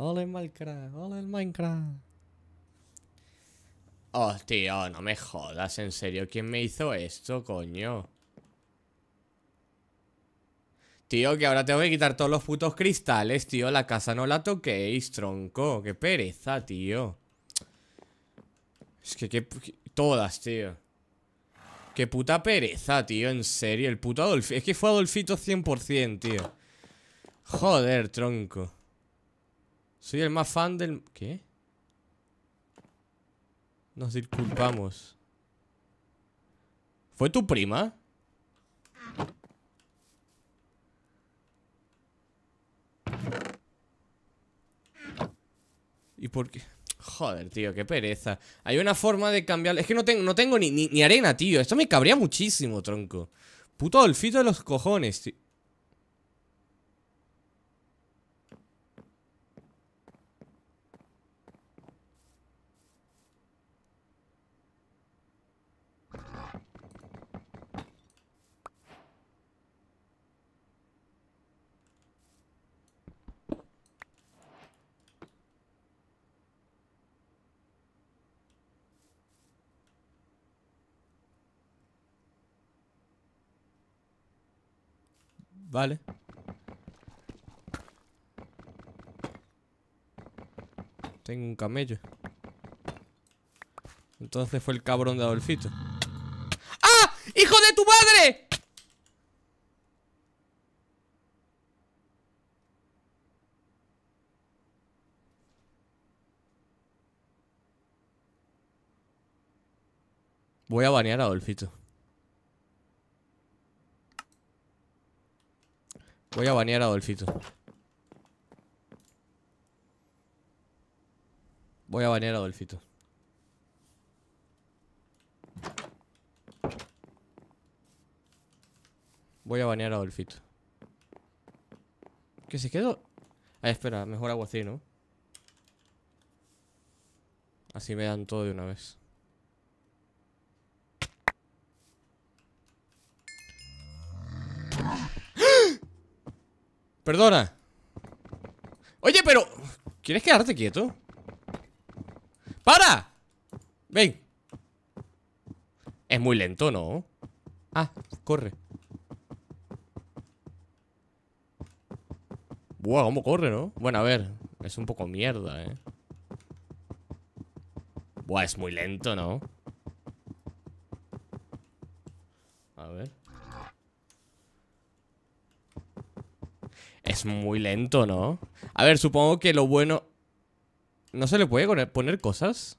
Hola el Minecraft, hola el Minecraft. Oh, tío, no me jodas, en serio, ¿quién me hizo esto, coño? Tío, que ahora tengo que quitar todos los putos cristales, tío. La casa no la toquéis, tronco. Qué pereza, tío. Es que, qué... todas, tío. Qué puta pereza, tío, en serio. El puto Adolfito. Es que fue Adolfito 100%, tío. Joder, tronco. Soy el más fan del... ¿Qué? Nos disculpamos. ¿Fue tu prima? ¿Y por qué? Joder, tío, qué pereza. Hay una forma de cambiar... Es que no tengo, no tengo ni, arena, tío. Esto me cabría muchísimo, tronco. Puto Dolfito de los cojones, tío. Vale. Tengo un camello. Entonces fue el cabrón de Adolfito. ¡Ah! ¡Hijo de tu madre! Voy a banear a Adolfito. Voy a banear a Adolfito. Voy a banear a Adolfito. Voy a banear a Adolfito. ¿Qué se quedó? Ah, espera, mejor hago así, ¿no? Así me dan todo de una vez. Perdona. Oye, pero... ¿Quieres quedarte quieto? ¡Para! Ven. Es muy lento, ¿no? Ah, corre. Buah, cómo corre, ¿no? Bueno, a ver. Es un poco mierda, ¿eh? Buah, es muy lento, ¿no? A ver. Es muy lento, ¿no? A ver, supongo que lo bueno... ¿No se le puede poner cosas?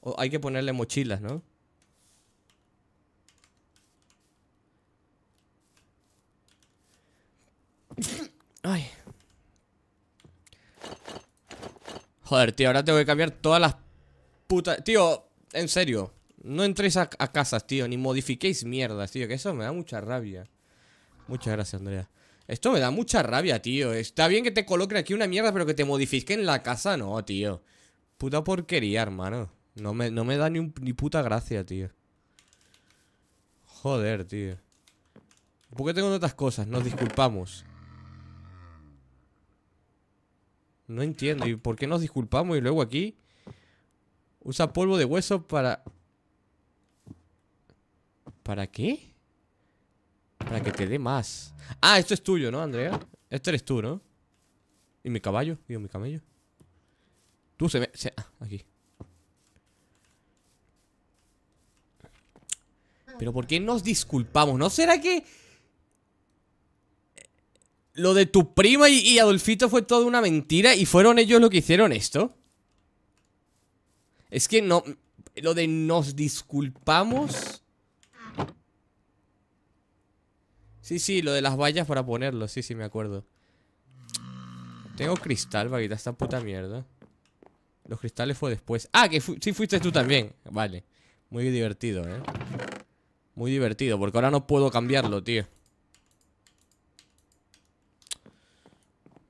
O hay que ponerle mochilas, ¿no? Ay. Joder, tío, ahora tengo que cambiar todas las putas... Tío, en serio. No entréis a, a casas, tío, ni modifiquéis mierdas, tío, que eso me da mucha rabia. Muchas gracias, Andrea. Esto me da mucha rabia, tío. Está bien que te coloquen aquí una mierda, pero que te modifiquen la casa, no, tío. Puta porquería, hermano. No me, no me da ni, ni puta gracia, tío. Joder, tío. ¿Por qué tengo otras cosas? Nos disculpamos. No entiendo. ¿Y por qué nos disculpamos y luego aquí? Usa polvo de hueso para... ¿Para qué? Para que te dé más Ah, esto es tuyo, ¿no, Andrea? Esto eres tú, ¿no? Y mi caballo, digo, mi camello Tú se me... Ah, aquí Pero ¿por qué nos disculpamos? ¿No será que... Eh, lo de tu prima y, y Adolfito fue toda una mentira y fueron ellos los que hicieron esto? Es que no... Lo de nos disculpamos... Sí, sí, lo de las vallas para ponerlo. Sí, sí, me acuerdo. Tengo cristal para quitar esta puta mierda. Los cristales fue después. Ah, que sí fuiste tú también. Vale. Muy divertido, ¿eh? Muy divertido, porque ahora no puedo cambiarlo, tío.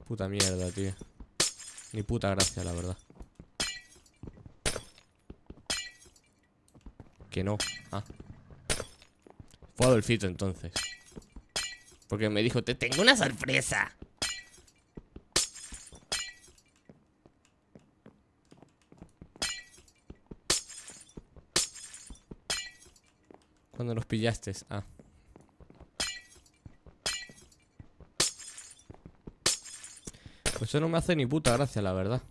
Puta mierda, tío. Ni puta gracia, la verdad. Que no. Ah. Fue Adolfito entonces. Porque me dijo, te tengo una sorpresa. Cuando los pillaste, ah. Pues eso no me hace ni puta gracia, la verdad.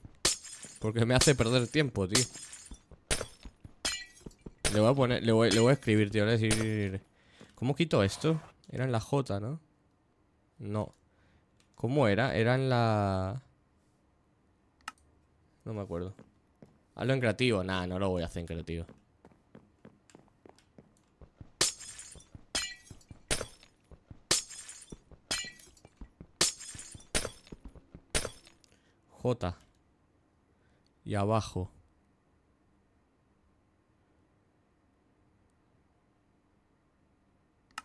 Porque me hace perder tiempo, tío. Le voy a poner, le voy, le voy a escribir, tío. a decir. ¿Cómo quito esto? Era en la J, ¿no? No. ¿Cómo era? Era en la... No me acuerdo. Hazlo en creativo. Nah, no lo voy a hacer en creativo. J. Y abajo.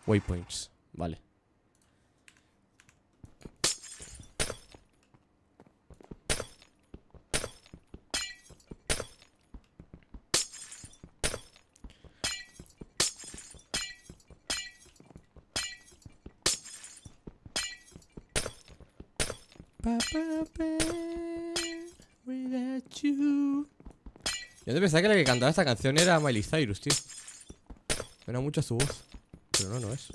Waypoints. Vale. Yo te pensaba que la que cantaba esta canción era Miley Cyrus, tío. Suena mucho a su voz. Pero no, no es.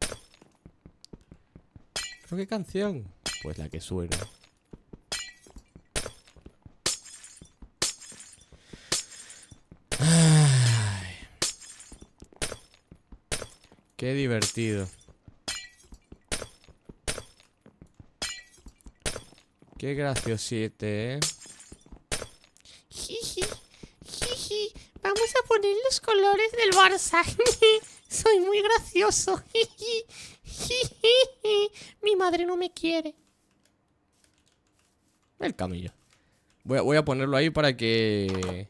¿Pero qué canción? Pues la que suena. Qué divertido. Qué graciosito, ¿eh? Jiji, jiji. Vamos a poner los colores del Barça. Soy muy gracioso. Jiji Mi madre no me quiere. El camillo Voy a, ponerlo ahí para que...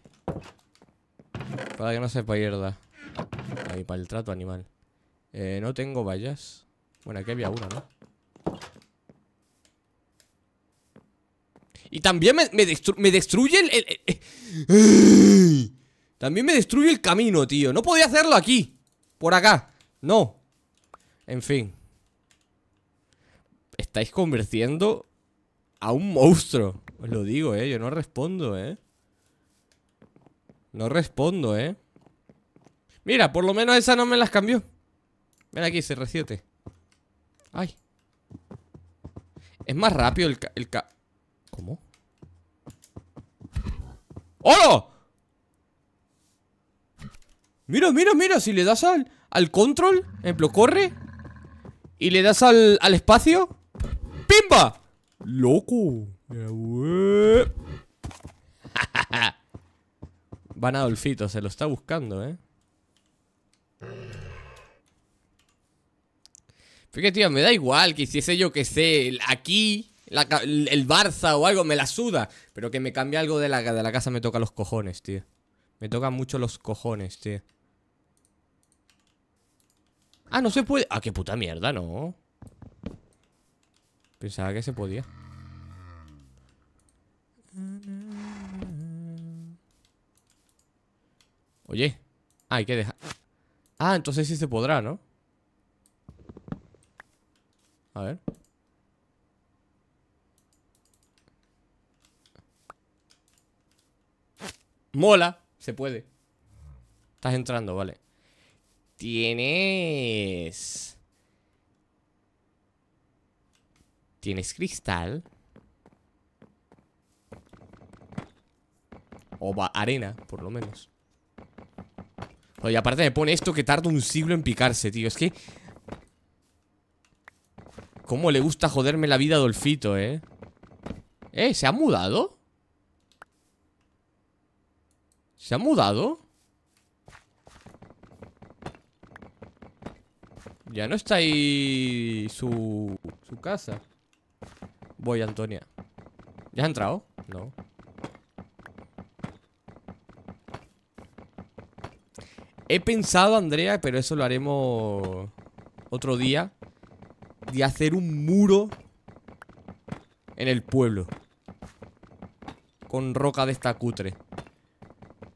Para que no se pierda. Ahí, para el trato animal. Eh, no tengo vallas. Bueno, aquí había una, ¿no? Y también me, destruye el, También me destruye el camino, tío No podía hacerlo aquí Por acá No En fin Estáis convirtiendo a un monstruo Os lo digo, eh Yo no respondo, eh No respondo, eh Mira, por lo menos esa no me las cambió Ven aquí, se 7 Ay es más rápido el, el, ca ¿Cómo? ¡Hola! Mira, mira, mira, si le das al, al control, ejemplo, corre y le das al, espacio, ¡pimba! ¡Loco! Van Adolfito, se lo está buscando, ¿eh? Fíjate, tío, me da igual que hiciese yo que sé aquí el Barça o algo, me la suda. Pero que me cambie algo de la, de la casa me toca los cojones, tío. Me toca mucho los cojones, tío. Ah, no se puede. Ah, qué puta mierda, no. Pensaba que se podía. Oye. Ah, hay que dejar. Ah, entonces sí se podrá, ¿no? A ver. Mola, se puede. Estás entrando, vale. Tienes... Tienes cristal. O va arena, por lo menos. Oye, aparte me pone esto que tarda un siglo en picarse, tío. Es que... ¿Cómo le gusta joderme la vida a Dolfito, eh? ¿Eh? ¿Se ha mudado? ¿Se ha mudado? Ya no está ahí su, su casa. Voy, Antonia. ¿Ya ha entrado? No. He pensado, Andrea, pero eso lo haremos otro día, de hacer un muro en el pueblo. Con roca de esta cutre.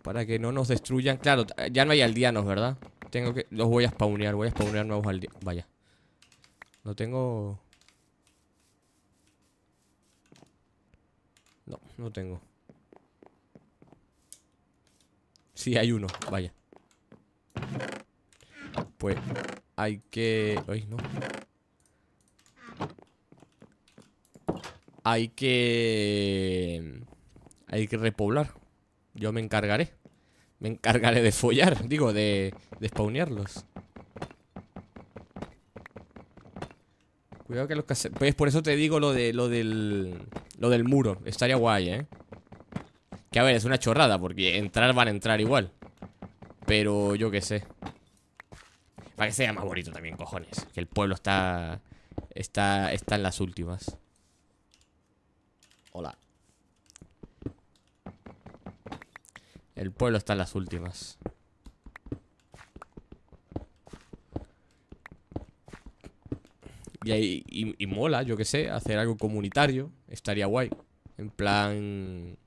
Para que no nos destruyan. Claro, ya no hay aldeanos, ¿verdad? Tengo que... Los voy a spawnear. Voy a spawnear nuevos aldeanos. Vaya. No tengo... No, no tengo. Sí, hay uno. Vaya. Pues hay que... Ay, no. Hay que... Hay que repoblar. Yo me encargaré. Me encargaré de follar, digo, de, de spawnearlos. Cuidado que los caseros... Pues por eso te digo lo de lo del lo del muro. Estaría guay, ¿eh? Que a ver, es una chorrada porque entrar van a entrar igual. Pero yo qué sé. Para que sea más bonito también, cojones, que el pueblo está está está en las últimas. Hola. El pueblo está en las últimas. Y, mola, yo que sé, hacer algo comunitario. Estaría guay. En plan...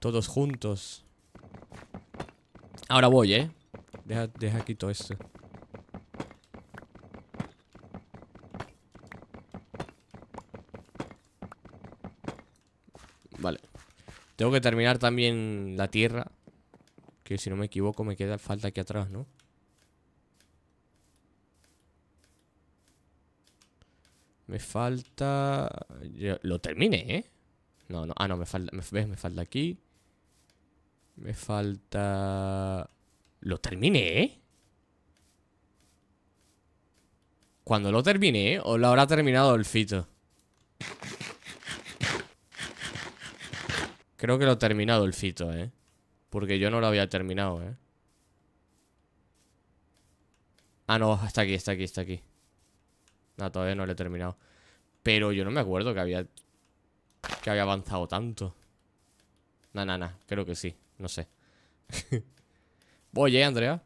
Todos juntos. Ahora voy, ¿eh? Deja, deja aquí todo esto. Vale. Tengo que terminar también la tierra. Que si no me equivoco me queda falta aquí atrás, ¿no? Me falta... lo terminé, ¿eh? No, no. Ah, no, me falta... Me, ¿Ves? Me falta aquí. Me falta... Lo terminé, ¿eh? Cuando lo terminé, ¿eh? O lo habrá terminado el fito. Creo que lo he terminado el fito, ¿eh? Porque yo no lo había terminado, ¿eh? Ah, no, está aquí, está aquí, está aquí. No, todavía no lo he terminado. Pero yo no me acuerdo que había... Que había avanzado tanto. Na, na, na. Creo que sí. No sé. Voy, ¿eh, Andrea.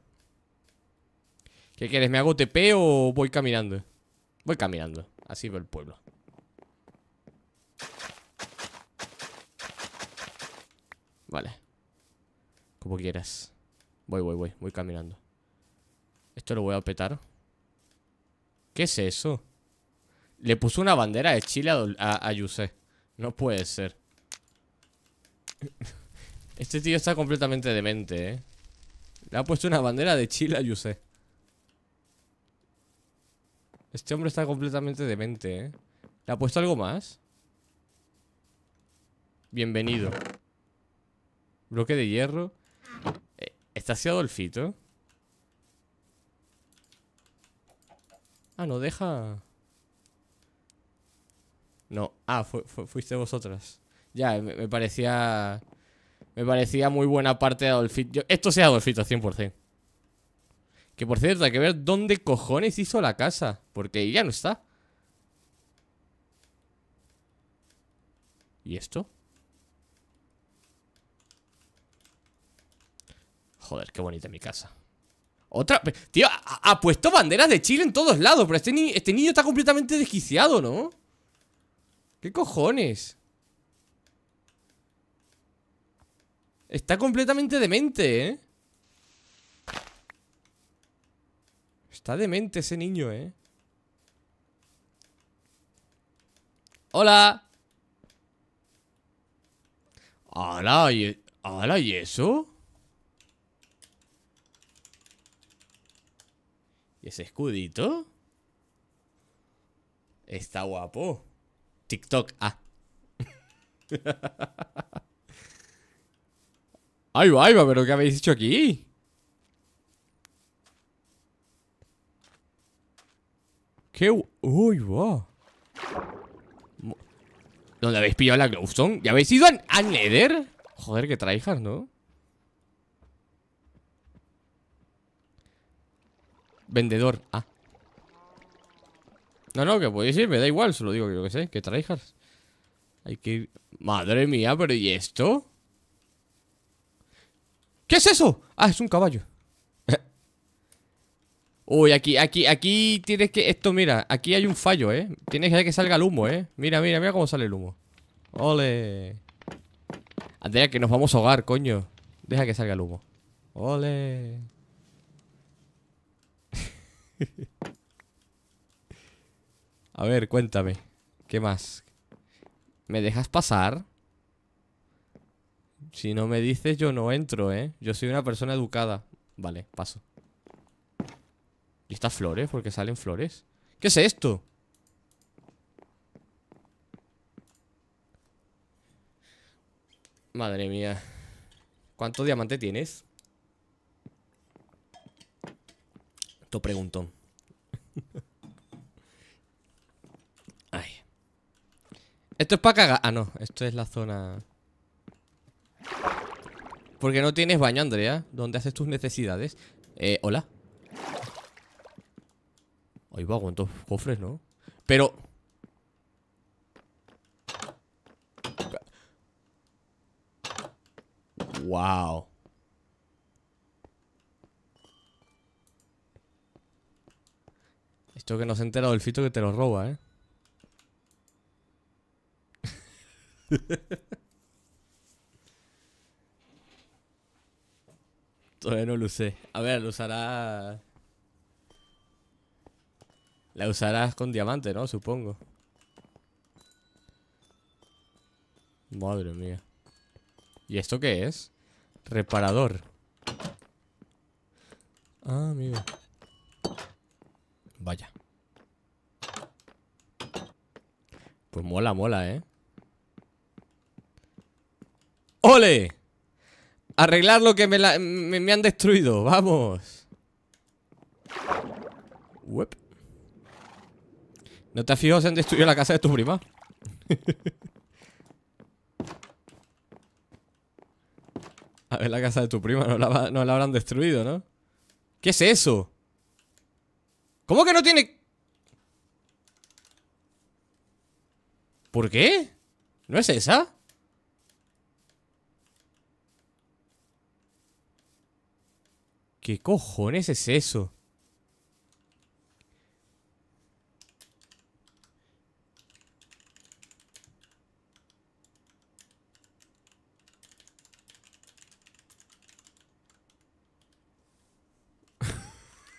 ¿Qué quieres? ¿Me hago TP o voy caminando? Voy caminando. Así veo el pueblo. Vale. Como quieras. Voy, voy, voy. Voy caminando. Esto lo voy a petar. ¿Qué es eso? Le puso una bandera de Chile a, a, Yuse. No puede ser. Este tío está completamente demente, ¿eh? Le ha puesto una bandera de Chile a Yuse. Este hombre está completamente demente, ¿eh? ¿Le ha puesto algo más? Bienvenido. Bloque de hierro. Eh, ¿Está hacia Adolfito? Ah, no, deja... No, ah, fuiste vosotras. Ya, me, parecía... Me parecía muy buena parte de Adolfito. esto sea Adolfito 100%. Que por cierto, hay que ver dónde cojones hizo la casa. Porque ya no está. ¿Y esto? Joder, qué bonita mi casa. Otra... Tío, ha, puesto banderas de Chile en todos lados Pero este, este, niño está completamente desquiciado, ¿no? ¿Qué cojones? Está completamente demente, ¿eh? Está demente ese niño, ¿eh? ¡Hola! ¡Hola! ¿Y, ¿Hola, ¿y eso? ¿Y ese escudito? Está guapo. TikTok, ah. Ay, va, ay, va, pero ¿qué habéis hecho aquí? ¡Qué ¡Uy, va! ¿Dónde habéis pillado la glowstone? ¿Ya habéis ido a, Nether? Joder, qué traijas, ¿no? Vendedor. Ah. No, no, que podéis ir, me da igual, solo digo que lo que sé, que traijas. Hay que ir. Madre mía, pero ¿y esto? ¿Qué es eso? Ah, es un caballo. Uy, aquí, aquí, aquí tienes que. Esto, mira, aquí hay un fallo, eh. Tienes que hacer que salga el humo, eh. Mira, mira, mira cómo sale el humo. Ole. Andrea, que nos vamos a ahogar, coño. Deja que salga el humo. Ole. A ver, cuéntame. ¿Qué más? ¿Me dejas pasar? Si no me dices, yo no entro, ¿eh? Yo soy una persona educada. Vale, paso. ¿Y estas flores? Porque salen flores. ¿Qué es esto? Madre mía. ¿Cuánto diamante tienes? preguntón. Esto es para cagar. Ah, no. Esto es la zona... Porque no tienes baño, Andrea. ¿Dónde haces tus necesidades? Eh, hola. Ahí va, cuántos cofres, ¿no? Pero... Wow. Esto que no se el fito que te lo roba, ¿eh? Todavía no lo usé. A ver, lo usará... La usarás con diamante, ¿no? Supongo. Madre mía. ¿Y esto qué es? Reparador. Ah, amigo. Vaya. Pues mola, mola, ¿eh? ¡Ole! Arreglar lo que me, han destruido, vamos. ¿No te has fijado si han destruido la casa de tu prima? A ver, la casa de tu prima no la, no la habrán destruido, ¿no? ¿Qué es eso? ¿Cómo que no tiene ¿Por qué? ¿No es esa? ¿Qué cojones es eso?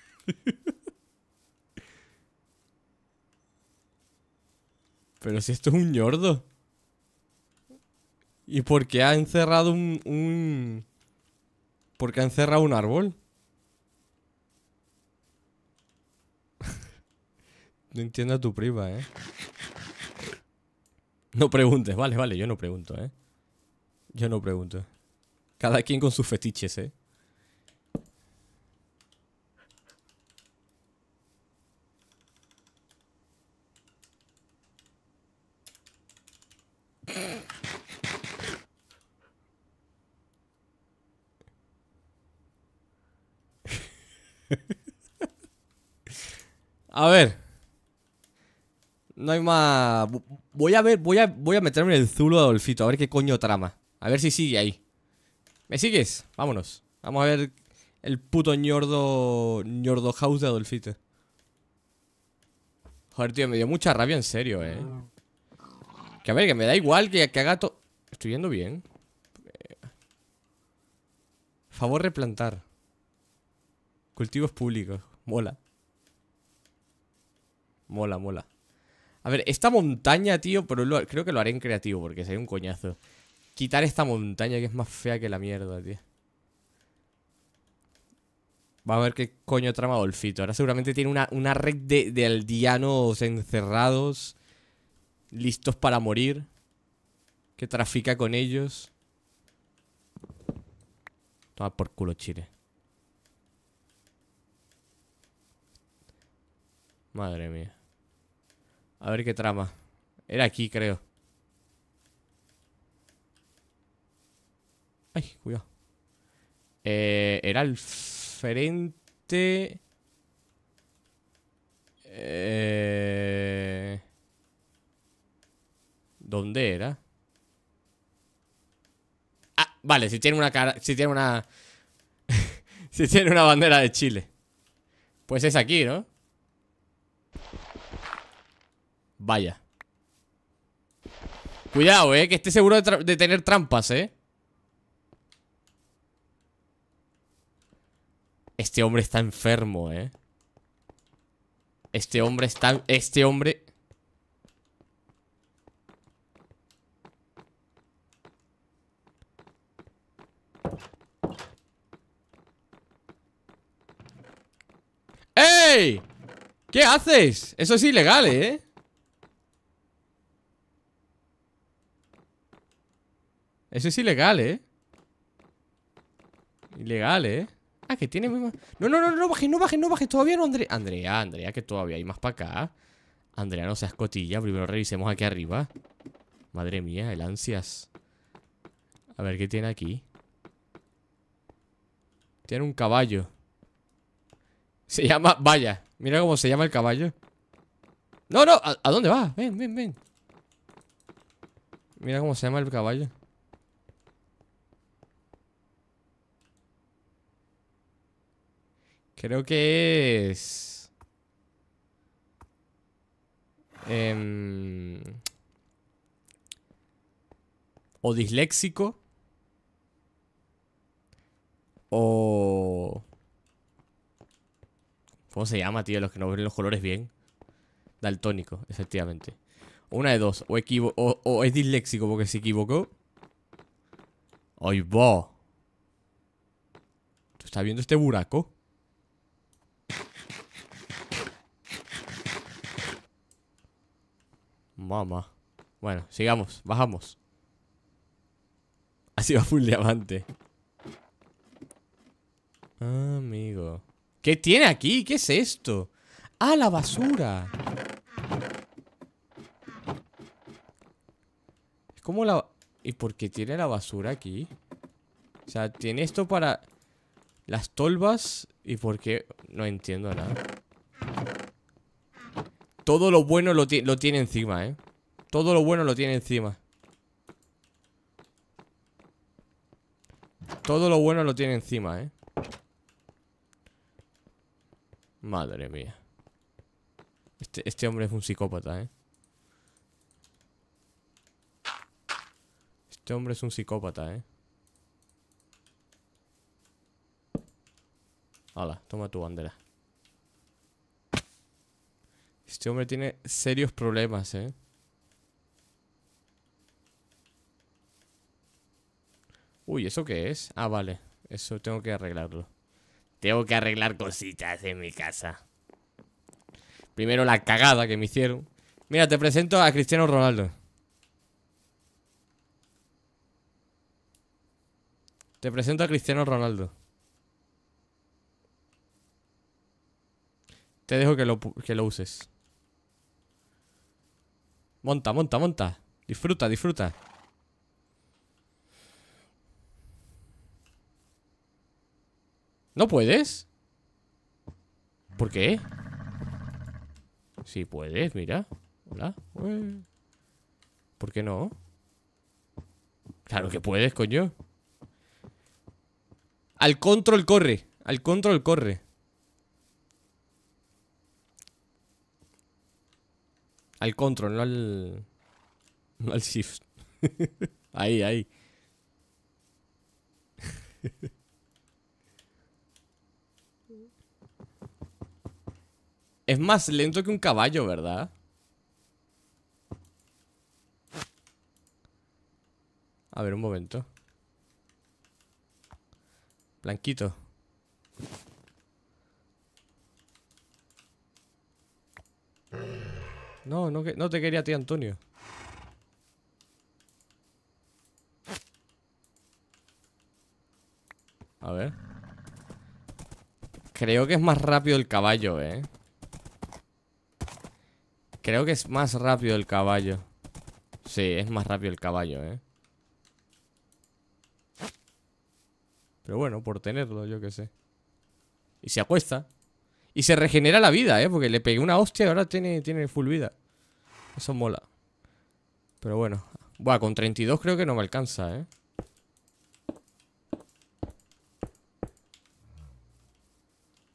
Pero si esto es un yordo. ¿Y por qué ha encerrado un. un... ¿Por qué ha encerrado un árbol? no entiendo a tu prima, ¿eh? No preguntes, vale, vale, yo no pregunto, ¿eh? Yo no pregunto. Cada quien con sus fetiches, ¿eh? A ver. No hay más. Voy a ver, voy a, voy a meterme en el zulo de Adolfito, a ver qué coño trama. A ver si sigue ahí. ¿Me sigues? Vámonos. Vamos a ver el puto ñordo. ñordo house de Adolfito. Joder, tío, me dio mucha rabia en serio, eh. Que a ver, que me da igual que, que haga todo. Estoy yendo bien. Favor replantar. Cultivos públicos. Mola. Mola, mola. A ver, esta montaña, tío, pero creo que lo haré en creativo porque sería un coñazo. Quitar esta montaña que es más fea que la mierda, tío. Vamos a ver qué coño trama Dolfito. Ahora seguramente tiene una, red de, de, aldeanos encerrados, listos para morir, que trafica con ellos. Toma por culo, Chile. Madre mía. A ver qué trama. Era aquí, creo. Ay, cuidado. Eh, era al frente... Eh... ¿Dónde era? Ah, vale, si tiene una cara... Si tiene una... si tiene una bandera de Chile. Pues es aquí, ¿no? Vaya. Cuidado, eh, que esté seguro de, tener trampas, eh. Este hombre está enfermo, eh. Este hombre está... Este hombre... ¡Ey! ¿Qué haces? Eso es ilegal, ¿eh? Eso es ilegal, ¿eh? Ilegal, ¿eh? Ah, que tiene muy más... No, no, no, no baje, no baje, no baje. Todavía no, Andrea. Andrea, Andrea, que todavía hay más para acá. Andrea, no seas cotilla. Primero revisemos aquí arriba. Madre mía, el ansias. A ver qué tiene aquí. Tiene un caballo. Se llama... Vaya, mira cómo se llama el caballo. No, no, ¿a dónde va? Ven, ven, ven. Mira cómo se llama el caballo. Creo que es... Em, o disléxico. O... ¿Cómo se llama, tío? Los que no ven los colores bien. Daltónico, efectivamente. Una de dos. O, o es disléxico porque se equivocó. ¡Ay, va! ¿Tú estás viendo este buraco? Mamá. Bueno, sigamos, bajamos. Así va full diamante. Amigo. ¿Qué tiene aquí? ¿Qué es esto? ¡Ah, la basura! Es como la... ¿Y por qué tiene la basura aquí? O sea, tiene esto para... Las tolvas... ¿Y por qué? No entiendo nada. Todo lo bueno lo, tiene encima, ¿eh? Todo lo bueno lo tiene encima. Todo lo bueno lo tiene encima, ¿eh? Madre mía. Este, este hombre es un psicópata, ¿eh? Este hombre es un psicópata, ¿eh? ¡Hola! toma tu bandera. Este hombre tiene serios problemas, ¿eh? Uy, ¿eso qué es? Ah, vale. Eso tengo que arreglarlo. Tengo que arreglar cositas en mi casa. Primero la cagada que me hicieron. Mira, te presento a Cristiano Ronaldo. Te presento a Cristiano Ronaldo. Te dejo que lo, que lo uses. Monta, monta, monta. Disfruta, disfruta. ¿No puedes? ¿Por qué? Sí puedes, mira. Hola. ¿Por qué no? Claro que puedes, coño. Al control corre. Al control corre. Al control, no al... No al shift. ahí, ahí. es más lento que un caballo, ¿verdad? A ver, un momento. Blanquito. No, no, no te quería a ti, Antonio. A ver. Creo que es más rápido el caballo, ¿eh? Creo que es más rápido el caballo. Sí, es más rápido el caballo, ¿eh? Pero bueno, por tenerlo, yo qué sé. Y se acuesta. Y se regenera la vida, ¿eh? Porque le pegué una hostia y ahora tiene, tiene full vida. Eso mola. Pero bueno. Buah, con 32 creo que no me alcanza, ¿eh?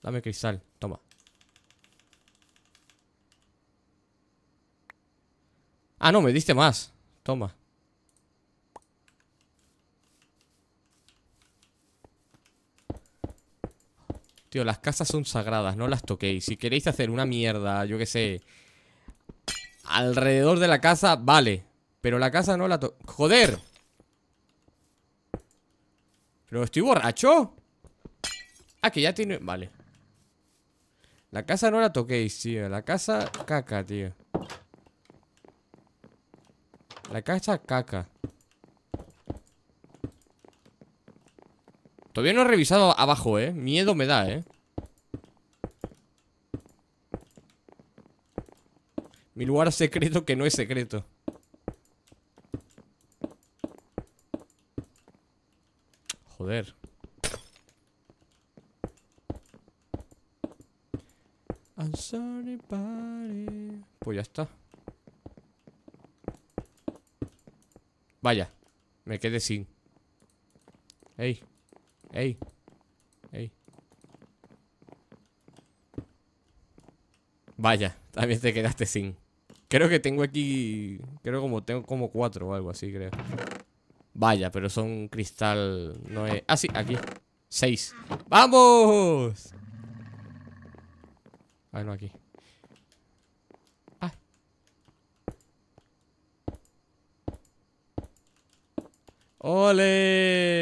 Dame cristal. Toma. Ah, no, me diste más. Toma. las casas son sagradas, no las toquéis. Si queréis hacer una mierda, yo qué sé, alrededor de la casa, vale. Pero la casa no la toquéis. ¡Joder! ¿Pero estoy borracho? Ah, que ya tiene... Vale. La casa no la toquéis, tío. La casa caca, tío. La casa caca. Todavía no he revisado abajo, eh Miedo me da, eh Mi lugar secreto que no es secreto Joder Pues ya está Vaya, me quedé sin Ey Vaya, también te quedaste sin. Creo que tengo aquí... Creo como tengo como cuatro o algo así, creo. Vaya, pero son cristal... No es... Ah, sí, aquí. Seis. ¡Vamos! Ah, no, aquí. Ah. ¡Ole!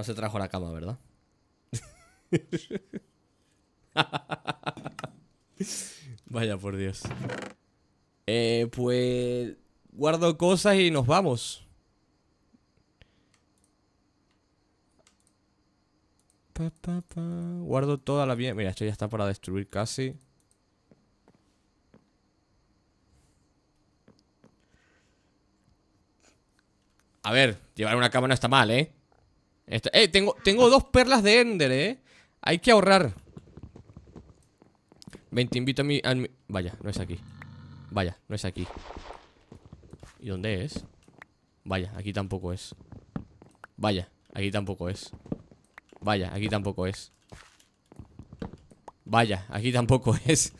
no se trajo la cama, ¿verdad? Vaya por Dios. Eh, pues guardo cosas y nos vamos. Guardo toda la vida. Mira, esto ya está para destruir casi. A ver, llevar una cama no está mal, ¿eh? eh, tengo, tengo dos perlas de Ender, eh. Hay que ahorrar. Ven, te invito a mi, Vaya, no es aquí. Vaya, no es aquí. ¿Y dónde es? Vaya, aquí tampoco es. Vaya, aquí tampoco es. Vaya, aquí tampoco es. Vaya, aquí tampoco es.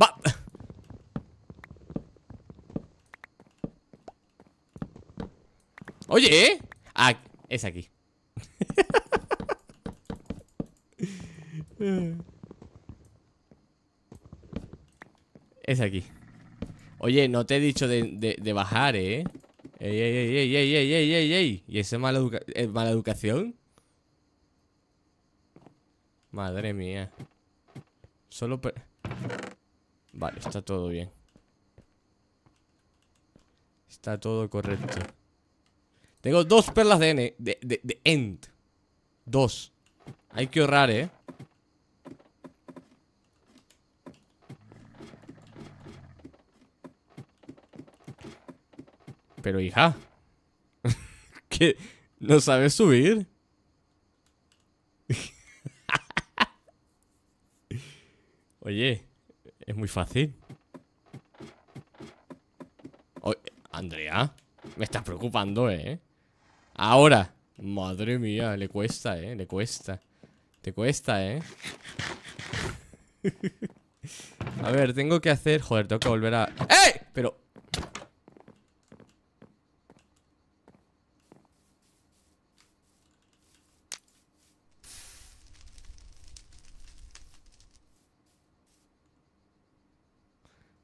¡Va! Oye, ¿eh? Aquí... Es aquí. es aquí. Oye, no te he dicho de, bajar, ¿eh? Ey, ey, ey, ey, ey, ey, ey, ey. ¿Y esa es eh, mala educación? Madre mía. Solo... Vale, está todo bien. Está todo correcto. Tengo dos perlas de N. De, End. Dos. Hay que ahorrar, eh. Pero hija. ¿Qué? ¿No sabes subir? Oye, es muy fácil. Oye, Andrea, me estás preocupando, ¿eh? Ahora. Madre mía, le cuesta, eh. Le cuesta. Te cuesta, eh. a ver, tengo que hacer. Joder, tengo que volver a. ¡Ey! Pero.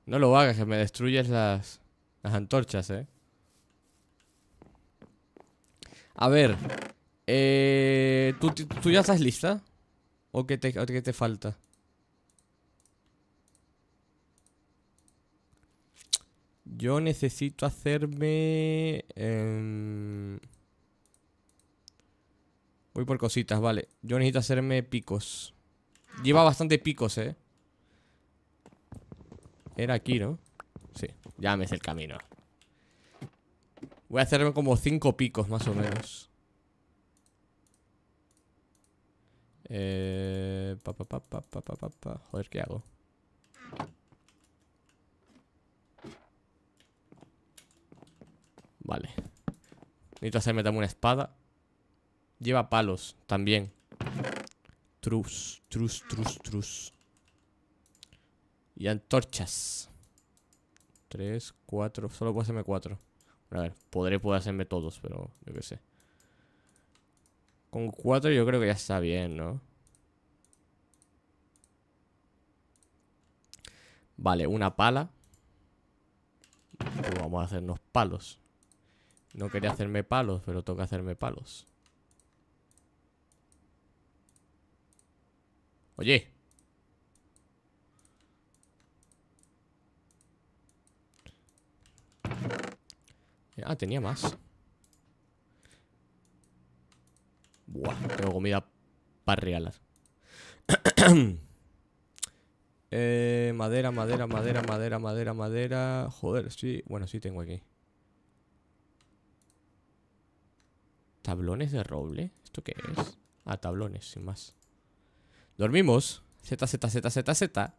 No lo hagas, que me destruyes las, las antorchas, eh. A ver. Eh, ¿tú, ya estás lista? ¿O qué te, falta? Yo necesito hacerme... Em, voy por cositas, vale. Yo necesito hacerme picos. Lleva bastante picos, eh. Era aquí, ¿no? Sí, ya me es el camino. Voy a hacerme como cinco picos, más o menos. Eh, pa, pa, pa, pa, pa, pa, pa. Joder, ¿qué hago? Vale. Necesito hacerme también una espada. Lleva palos, también. Trus, trus, trus, trus. Y antorchas. Tres, cuatro. Solo puedo hacerme cuatro. A ver, podré poder hacerme todos, pero yo qué sé. Con cuatro yo creo que ya está bien, ¿no? Vale, una pala. Pues vamos a hacernos palos. No quería hacerme palos, pero toca hacerme palos. Oye. Ah, tenía más. Buah, tengo comida para regalar. eh, madera, madera, madera, madera, madera, madera. Joder, sí. Bueno, sí tengo aquí. ¿Tablones de roble? ¿Esto qué es? Ah, tablones, sin más. Dormimos. Z, Z, Z, Z, Z.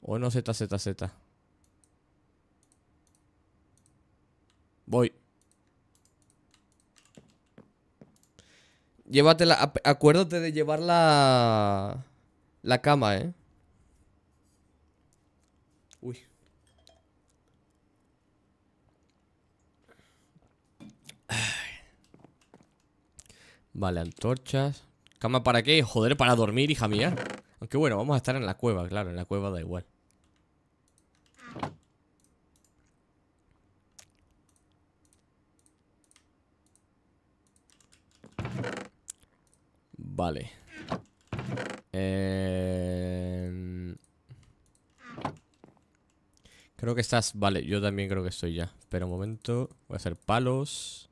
O no Z, Z, Z. Voy. Llévatela. Acuérdate de llevar la. La cama, eh. Uy. Vale, antorchas. ¿Cama para qué? Joder, para dormir, hija mía. Aunque bueno, vamos a estar en la cueva, claro, en la cueva da igual. Vale. Em, creo que estás... Vale, yo también creo que estoy ya. Espera un momento. Voy a hacer palos.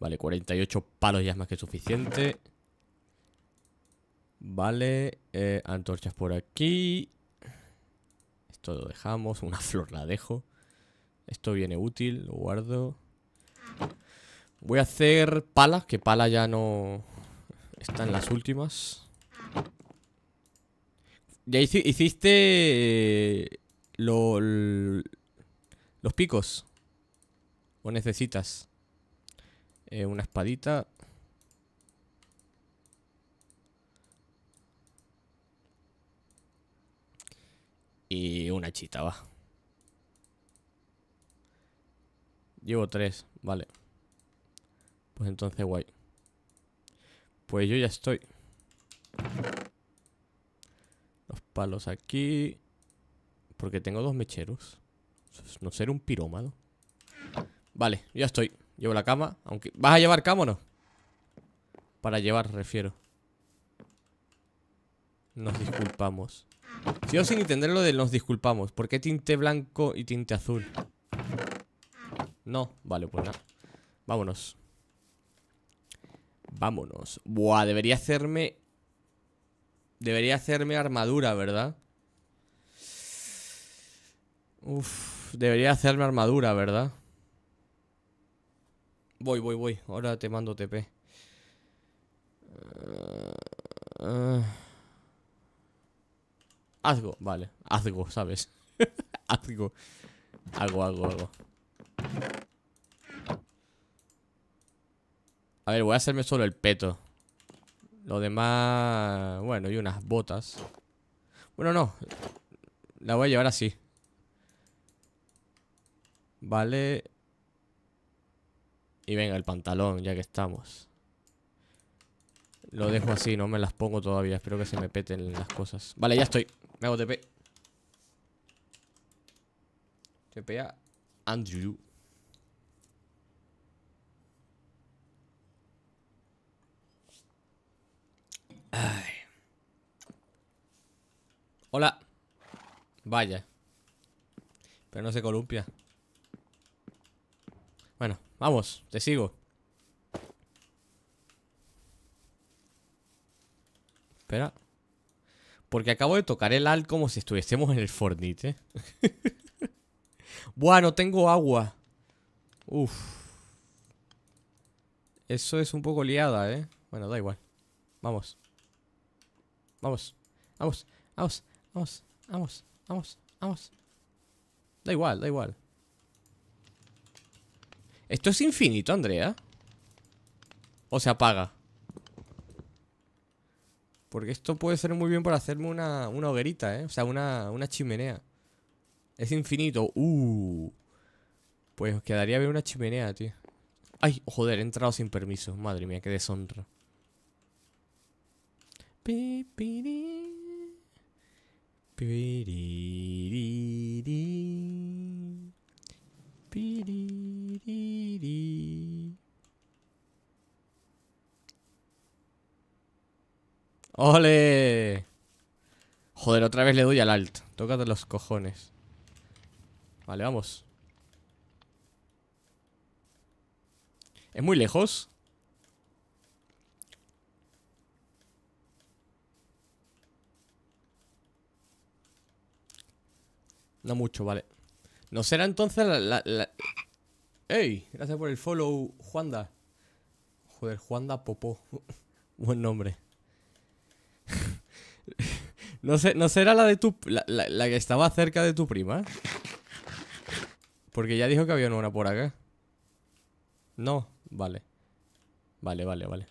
Vale, 48 palos ya es más que suficiente. Vale, eh, antorchas por aquí. Esto lo dejamos. Una flor la dejo. Esto viene útil, lo guardo. Voy a hacer pala, que pala ya no... Está en las últimas. Ya hiciste... Eh, los picos. O necesitas. Eh, una espadita. Y una chita, va. Llevo tres, vale. Pues entonces guay. Pues yo ya estoy. Los palos aquí. Porque tengo dos mecheros. No ser un pirómano. Vale, ya estoy. Llevo la cama. Aunque. ¿Vas a llevar cama o no? Para llevar, refiero. Nos disculpamos. Sigo sin entender lo de nos disculpamos. ¿Por qué tinte blanco y tinte azul? No, vale, pues nada. Vámonos. Vámonos. Buah, debería hacerme... Debería hacerme armadura, ¿verdad? Uf, debería hacerme armadura, ¿verdad? Voy, voy, voy. Ahora te mando TP. Eh, eh. Hazgo, vale. Hazgo, ¿sabes? hazgo. Hago, hago, hago. A ver, voy a hacerme solo el peto. Lo demás... Bueno, y unas botas. Bueno, no. La voy a llevar así. Vale. Y venga, el pantalón, ya que estamos. Lo dejo así, no me las pongo todavía. Espero que se me peten las cosas. Vale, ya estoy. Me hago TP. TPA Andrew. Ay. Hola. Vaya. Pero no se columpia. Bueno, vamos, te sigo. Espera. Porque acabo de tocar el alt como si estuviésemos en el Fortnite. ¿eh? bueno, tengo agua. Uf. Eso es un poco liada, ¿eh? Bueno, da igual. Vamos. Vamos, vamos, vamos, vamos, vamos, vamos, vamos. Da igual, da igual. ¿Esto es infinito, Andrea? ¿O se apaga? Porque esto puede ser muy bien para hacerme una, hoguerita, ¿eh? O sea, una, chimenea. Es infinito. Uh. Pues quedaría bien una chimenea, tío. Ay, joder, he entrado sin permiso. Madre mía, qué deshonra. ¡Ole! Joder, otra vez le doy al alt. Tócate los cojones. Vale, vamos. ¿Es muy lejos? No mucho, vale. ¿No será entonces la... ¡Ey! Gracias por el follow, Juanda. Joder, Juanda Popó. Buen nombre. no, sé, ¿No será la de tu... La, la, que estaba cerca de tu prima? Porque ya dijo que había una por acá. No, vale. Vale, vale, vale.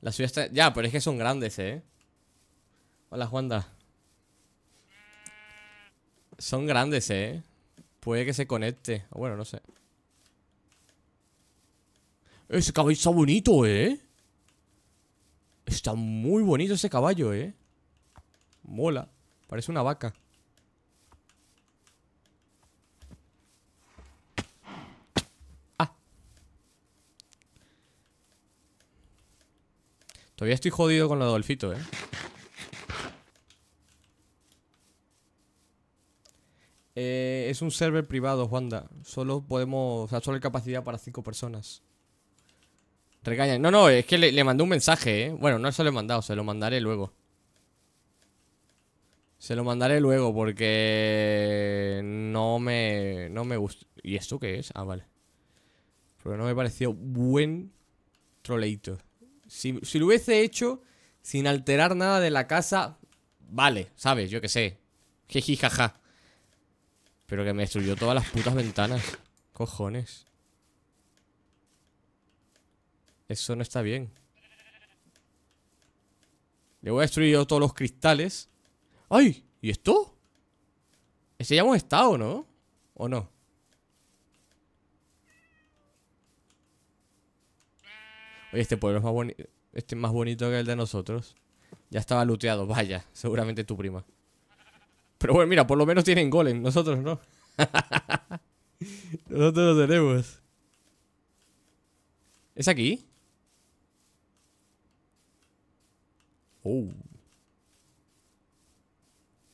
La suya está... Ya, pero es que son grandes, ¿eh? Hola, Juanda. Son grandes, ¿eh? Puede que se conecte. O bueno, no sé. Ese caballo está bonito, ¿eh? Está muy bonito ese caballo, ¿eh? Mola. Parece una vaca. Ah. Todavía estoy jodido con la Dolfito, ¿eh? Eh, es un server privado, Juanda. Solo podemos. O sea, solo hay capacidad para cinco personas. Regaña. No, no, es que le, le mandé un mensaje, ¿eh? Bueno, no se lo he mandado, se lo mandaré luego. Se lo mandaré luego porque no me. No me gusta. ¿Y esto qué es? Ah, vale. Pero no me pareció buen troleito. Si, si lo hubiese hecho sin alterar nada de la casa, vale, ¿sabes? Yo qué sé. Jeji, jaja. Pero que me destruyó todas las putas ventanas. Cojones. Eso no está bien. Le voy a destruir yo todos los cristales. ¡Ay! ¿Y esto? Ese ya hemos estado, ¿no? ¿O no? Oye, este pueblo es más, este es más bonito que el de nosotros. Ya estaba looteado, vaya. Seguramente tu prima. Pero bueno, mira, por lo menos tienen golem, nosotros no. nosotros no tenemos. ¿Es aquí? Oh.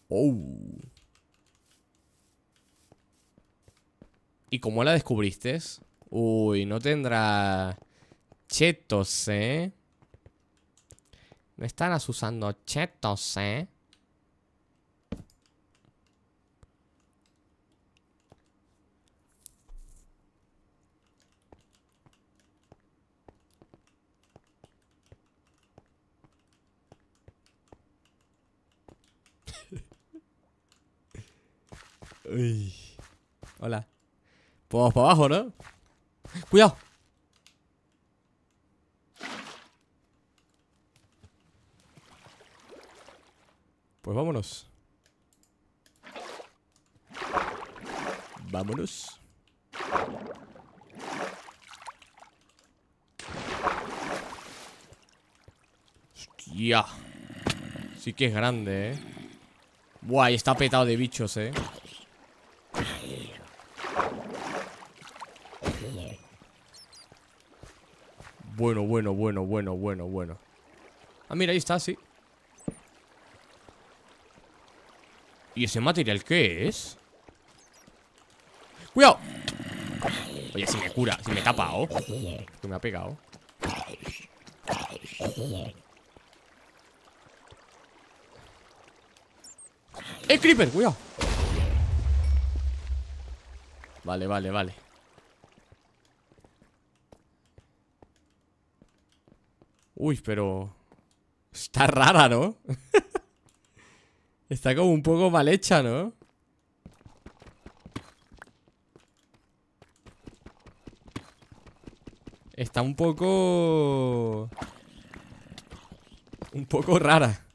Oh. ¿Y como la descubriste? Uy, no tendrá chetos, ¿eh? No estarás usando chetos, ¿eh? Uy. Hola. Pues vamos para abajo, ¿no? ¡Cuidado! Pues vámonos. Vámonos. Hostia. Sí que es grande, eh. Buah, está petado de bichos, eh. Bueno, bueno, bueno, bueno, bueno, bueno. Ah, mira, ahí está, sí. ¿Y ese material qué es? ¡Cuidado! Oye, si me cura, si me tapa, ¿o? Que me ha pegado. ¡Eh, Creeper! ¡Cuidado! Vale, vale, vale. Uy, pero... Está rara, ¿no? Está como un poco mal hecha, ¿no? Está un poco... Un poco rara,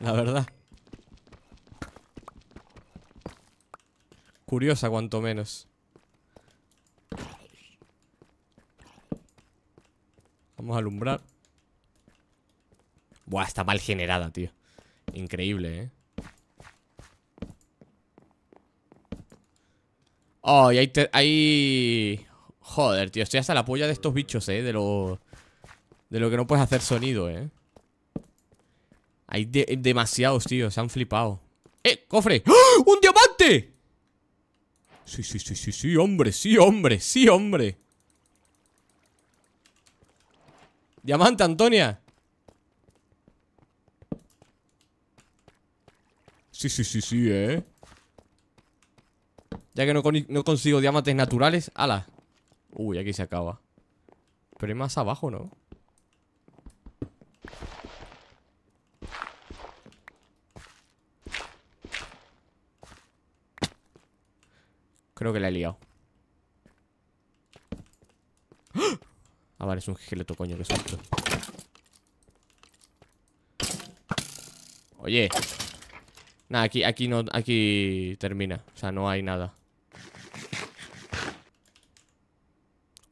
la verdad. Curiosa, cuanto menos. Vamos a alumbrar. Buah, está mal generada, tío. Increíble, ¿eh? Oh, y hay, Joder, tío, estoy hasta la polla de estos bichos, ¿eh? De lo... De lo que no puedes hacer sonido, ¿eh? Hay demasiados, tío. Se han flipado. ¡Eh! ¡Cofre! ¡Ah! ¡Un diamante! Sí, sí, sí, sí, sí, hombre. Sí, hombre. Sí, hombre. Diamante, Antonia. Sí, sí, sí, sí, eh Ya que no, consigo diamantes naturales ¡Hala! Uy, aquí se acaba Pero es más abajo, ¿no? Creo que la he liado Ah, ah vale, es un esqueleto, coño, que susto Oye Nada, aquí, aquí no, aquí termina. O sea, no hay nada.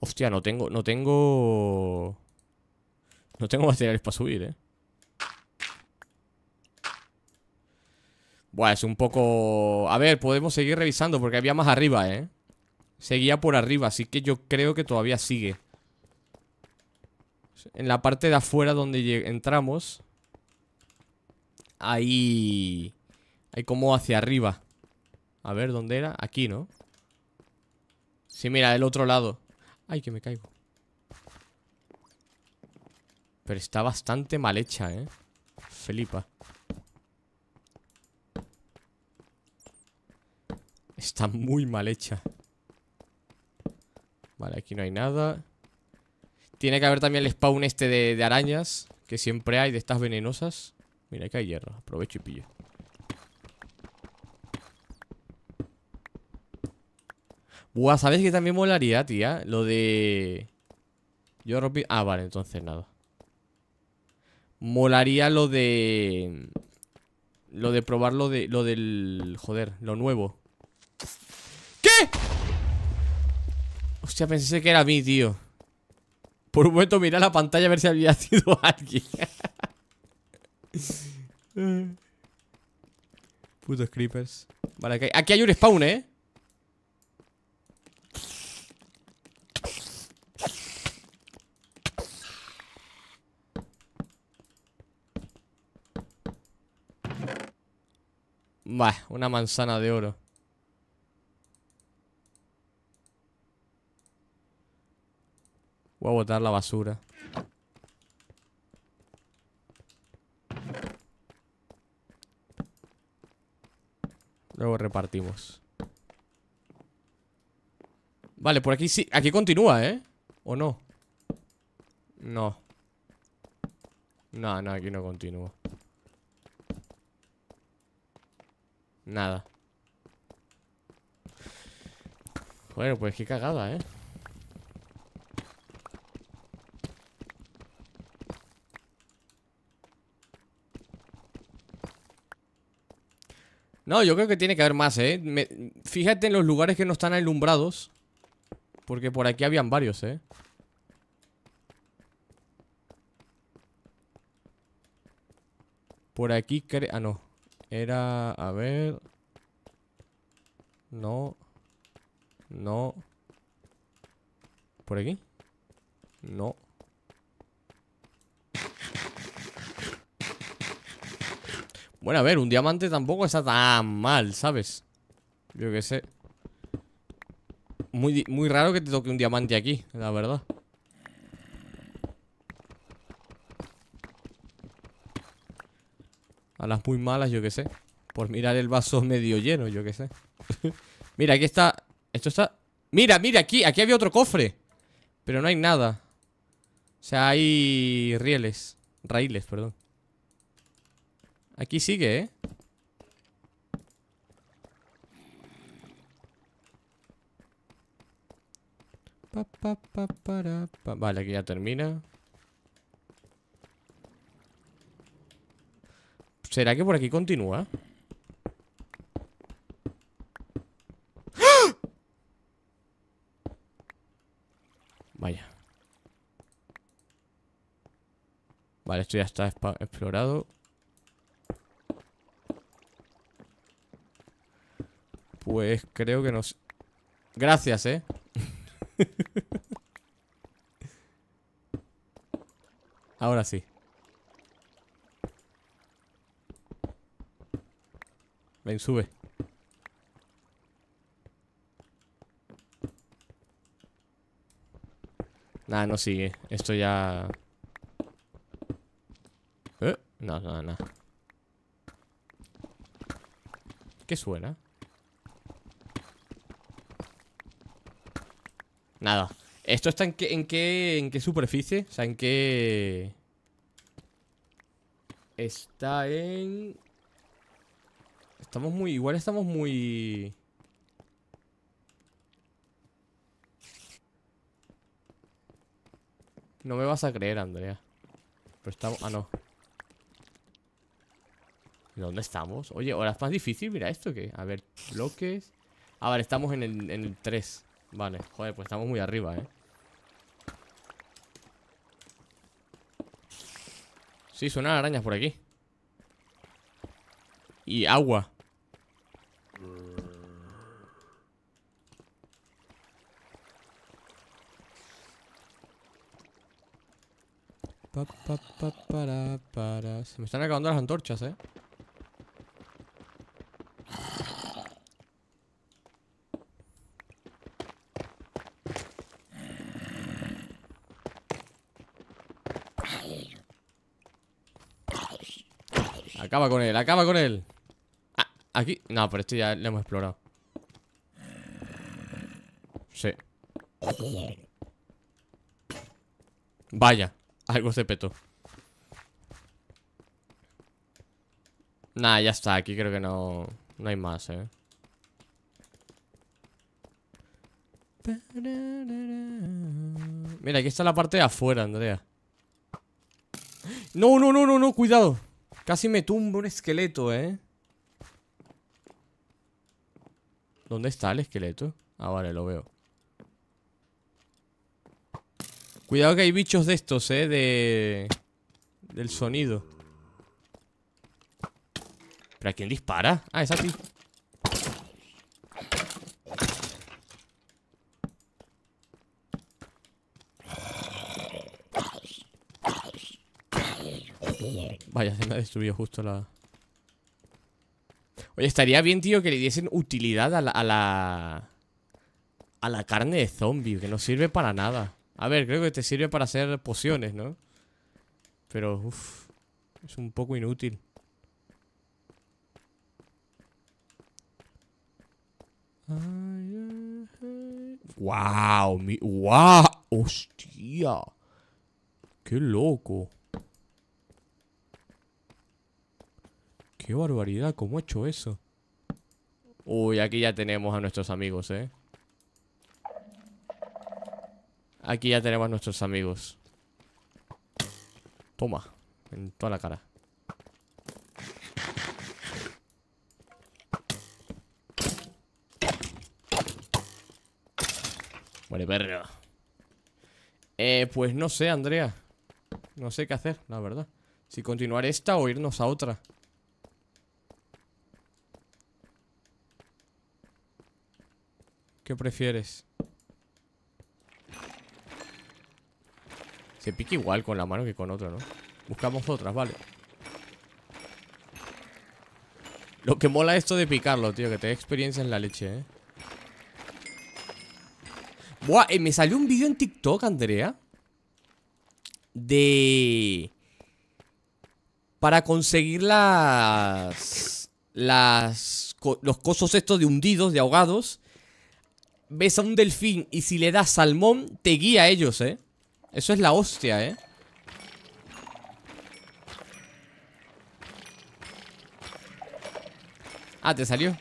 Hostia, no tengo, no tengo... No tengo materiales para subir, eh. Buah, es un poco... A ver, podemos seguir revisando porque había más arriba, eh. Seguía por arriba, así que yo creo que todavía sigue. En la parte de afuera donde entramos... Ahí... Hay como hacia arriba A ver, ¿dónde era? Aquí, ¿no? Sí, mira, del otro lado Ay, que me caigo Pero está bastante mal hecha, ¿eh? Felipa Está muy mal hecha Vale, aquí no hay nada Tiene que haber también el spawn este de, arañas Que siempre hay, de estas venenosas Mira, aquí hay hierro, aprovecho y pillo Buah, ¿sabes que también molaría, tía? Lo de... Yo rompí... Ah, vale, entonces nada. Molaría lo de... Lo de probar lo de... Lo del... Joder, lo nuevo. ¿Qué? Hostia, pensé que era mí, tío. Por un momento miré la pantalla a ver si había sido alguien. Putos creepers. Vale, aquí hay un spawn, ¿eh? Va, una manzana de oro. Voy a botar la basura. Luego repartimos. Vale, por aquí sí. Aquí continúa, ¿eh? ¿O no? No. No, no, aquí no continúo Nada. Bueno, pues qué cagada, ¿eh? No, yo creo que tiene que haber más, ¿eh? Fíjate en los lugares que no están alumbrados. Porque por aquí habían varios, ¿eh? Por aquí... creo... Ah, no. Era, a ver... No. No. ¿Por aquí? No. Bueno, a ver, un diamante tampoco está tan mal, ¿sabes? Yo qué sé. Muy, muy raro que te toque un diamante aquí, la verdad. A las muy malas, yo qué sé. Por mirar el vaso medio lleno, yo qué sé. mira, aquí está... Esto está... Mira, mira, aquí, aquí había otro cofre. Pero no hay nada. O sea, hay rieles. Raíles, perdón. Aquí sigue, ¿eh? vale, aquí ya termina. ¿Será que por aquí continúa? ¡Ah! Vaya Vale, esto ya está explorado Pues creo que nos... Gracias, ¿eh? Ahora sí Ven, sube. Nada, no sigue. Esto ya... ¿Eh? No, no, no. ¿Qué suena? Nada. ¿Esto está en qué, en qué, en qué superficie? O sea, ¿en qué...? Está en... Estamos muy... Igual estamos muy... No me vas a creer, Andrea. Pero estamos... Ah, no. ¿Dónde estamos? Oye, ahora es más difícil. Mira esto que... A ver, bloques... Ah, vale, estamos en el, en el 3. Vale, joder, pues estamos muy arriba, ¿eh? Sí, suenan arañas por aquí. Y agua. para, Se me están acabando las antorchas, eh. Acaba con él, acaba con él. Ah, aquí. No, pero este ya lo hemos explorado. Sí. Vaya. Algo se petó. Nah, ya está. Aquí creo que no... No hay más, eh. Mira, aquí está la parte de afuera, Andrea. No, no, no, no, no, cuidado. Casi me tumbo un esqueleto, eh. ¿Dónde está el esqueleto? Ah, vale, lo veo. Cuidado que hay bichos de estos, eh, de... Del sonido. ¿Pero a quién dispara? Ah, es a ti. Vaya, se me ha destruido justo la... Oye, estaría bien, tío, que le diesen utilidad a la... A la, a la carne de zombie, que no sirve para nada. A ver, creo que te sirve para hacer pociones, ¿no? Pero, uff, es un poco inútil. ¡Wow! Mi, ¡Wow! ¡Hostia! ¡Qué loco! ¡Qué barbaridad! ¿Cómo ha hecho eso? Uy, aquí ya tenemos a nuestros amigos, ¿eh? Aquí ya tenemos a nuestros amigos. Toma. En toda la cara. Muere perro. Eh, pues no sé, Andrea. No sé qué hacer, la verdad. Si continuar esta o irnos a otra. ¿Qué prefieres? Se pica igual con la mano que con otra, ¿no? Buscamos otras, vale Lo que mola esto de picarlo, tío Que te dé experiencia en la leche, ¿eh? Buah, eh, me salió un vídeo en TikTok, Andrea De... Para conseguir las... Las... Los cosos estos de hundidos, de ahogados Ves a un delfín y si le das salmón Te guía a ellos, ¿eh? Eso es la hostia, ¿eh? Ah, ¿te salió?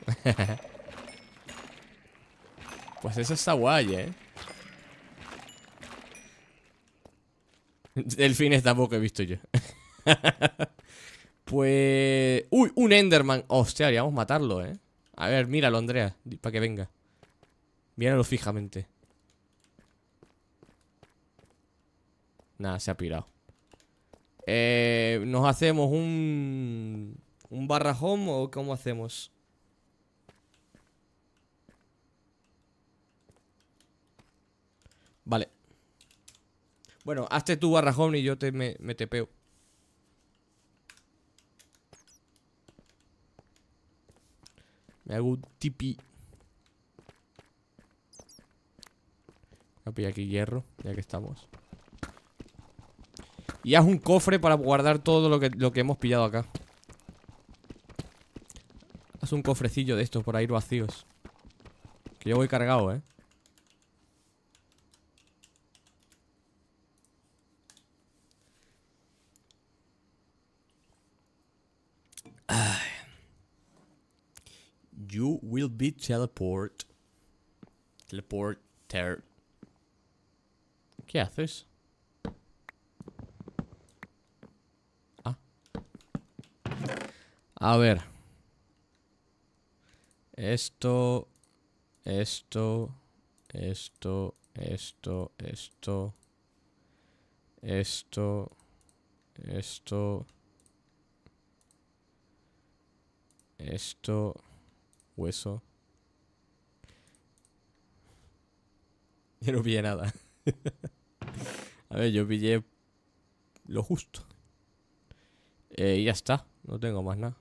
pues eso está guay, ¿eh? Delfines tampoco he visto yo. pues... ¡Uy! Un Enderman. Hostia, a matarlo, ¿eh? A ver, míralo, Andrea, para que venga. Míralo fijamente. Nada, se ha pirado. Eh, Nos hacemos un... ¿Un home o cómo hacemos? Vale. Bueno, hazte tu barra home y yo te, me, me peo. Me hago un tipi. Voy a pillar aquí hierro, ya que estamos. Y haz un cofre para guardar todo lo que, lo que hemos pillado acá. Haz un cofrecillo de estos por ahí vacíos. Que yo voy cargado, ¿eh? You will be teleport. Teleporter. ¿Qué haces? A ver. Esto, esto, esto, esto, esto, esto, esto, esto, hueso. Yo no pillé nada. A ver, yo pillé lo justo. Eh, y ya está, no tengo más nada.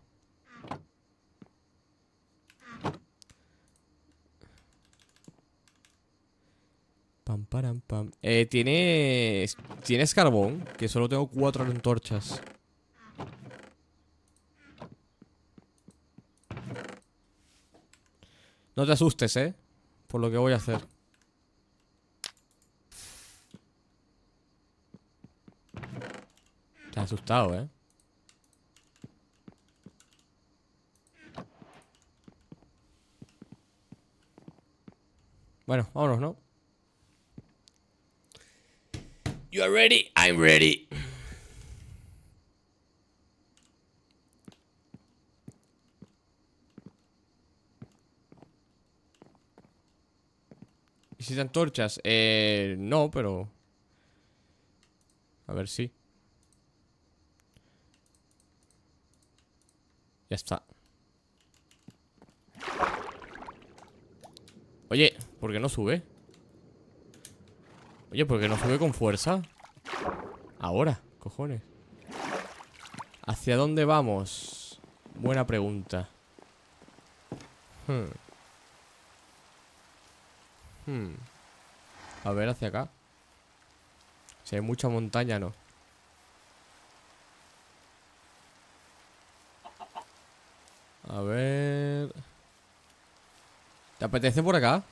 Eh, tienes. Tienes carbón, que solo tengo cuatro antorchas. No te asustes, eh. Por lo que voy a hacer. Te has asustado, eh. Bueno, vámonos, ¿no? You are ready? I'm ready. ¿Y si torchas? Eh, no, pero... A ver si... Ya está. Oye, ¿por qué no sube? Oye, ¿por qué no sube con fuerza? Ahora, cojones. ¿Hacia dónde vamos? Buena pregunta. Hmm. Hmm. A ver, hacia acá. Si hay mucha montaña, no. A ver... ¿Te apetece por acá?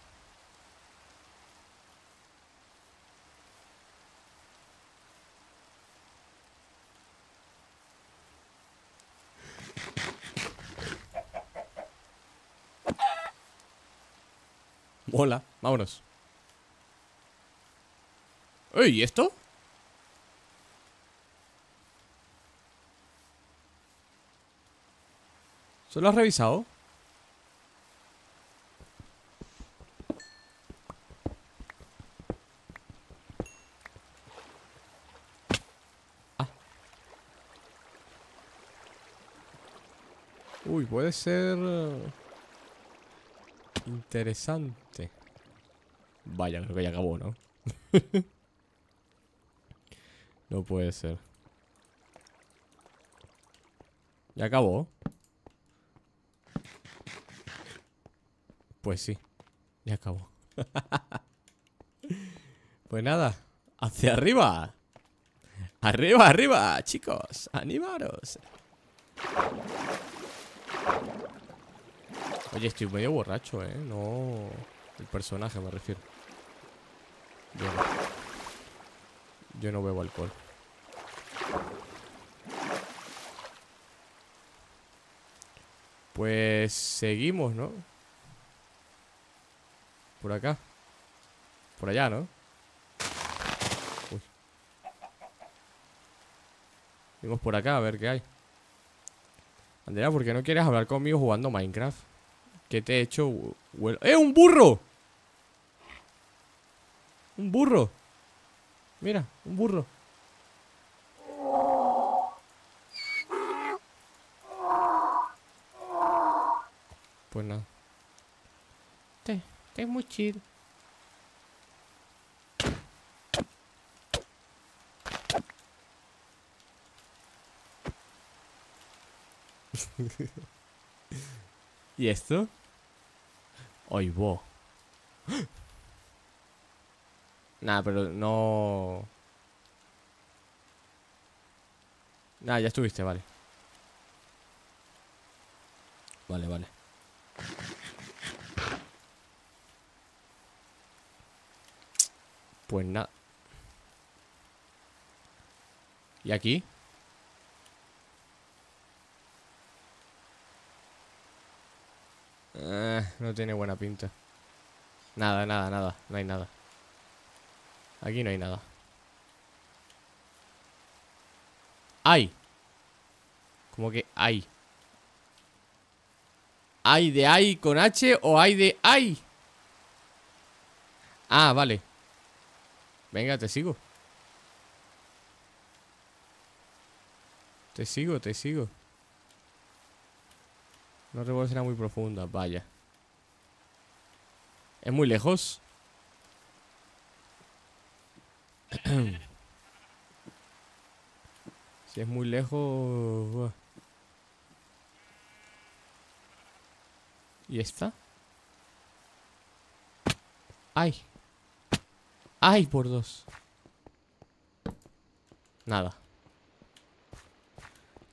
¿y esto? ¿Se lo has revisado? Ah. Uy, puede ser... Eh, interesante. Vaya, creo que ya acabó, ¿no? No puede ser. ¿Ya acabó? Pues sí, ya acabó. pues nada, hacia arriba. Arriba, arriba, chicos, animaros. Oye, estoy medio borracho, ¿eh? No... El personaje me refiero. Yo no bebo alcohol. Pues seguimos, ¿no? Por acá. Por allá, ¿no? Uy. por acá a ver qué hay. Andrea, ¿por qué no quieres hablar conmigo jugando Minecraft? ¿Qué te he hecho? ¡Eh, un burro! ¡Un burro! Mira, un burro. Pues nada. Te, este, te este es muy chido. ¿Y esto? Hoy bo. Nada, pero no... Nada, ya estuviste, vale. Vale, vale. Pues nada. ¿Y aquí? Ah, no tiene buena pinta. Nada, nada, nada. No hay nada. Aquí no hay nada ¡Ay! Como que hay? ¿Hay de hay con H o hay de ay? Ah, vale Venga, te sigo Te sigo, te sigo No recuerdo muy profunda, vaya Es muy lejos si es muy lejos... ¿Y esta? ¡Ay! ¡Ay, por dos! Nada.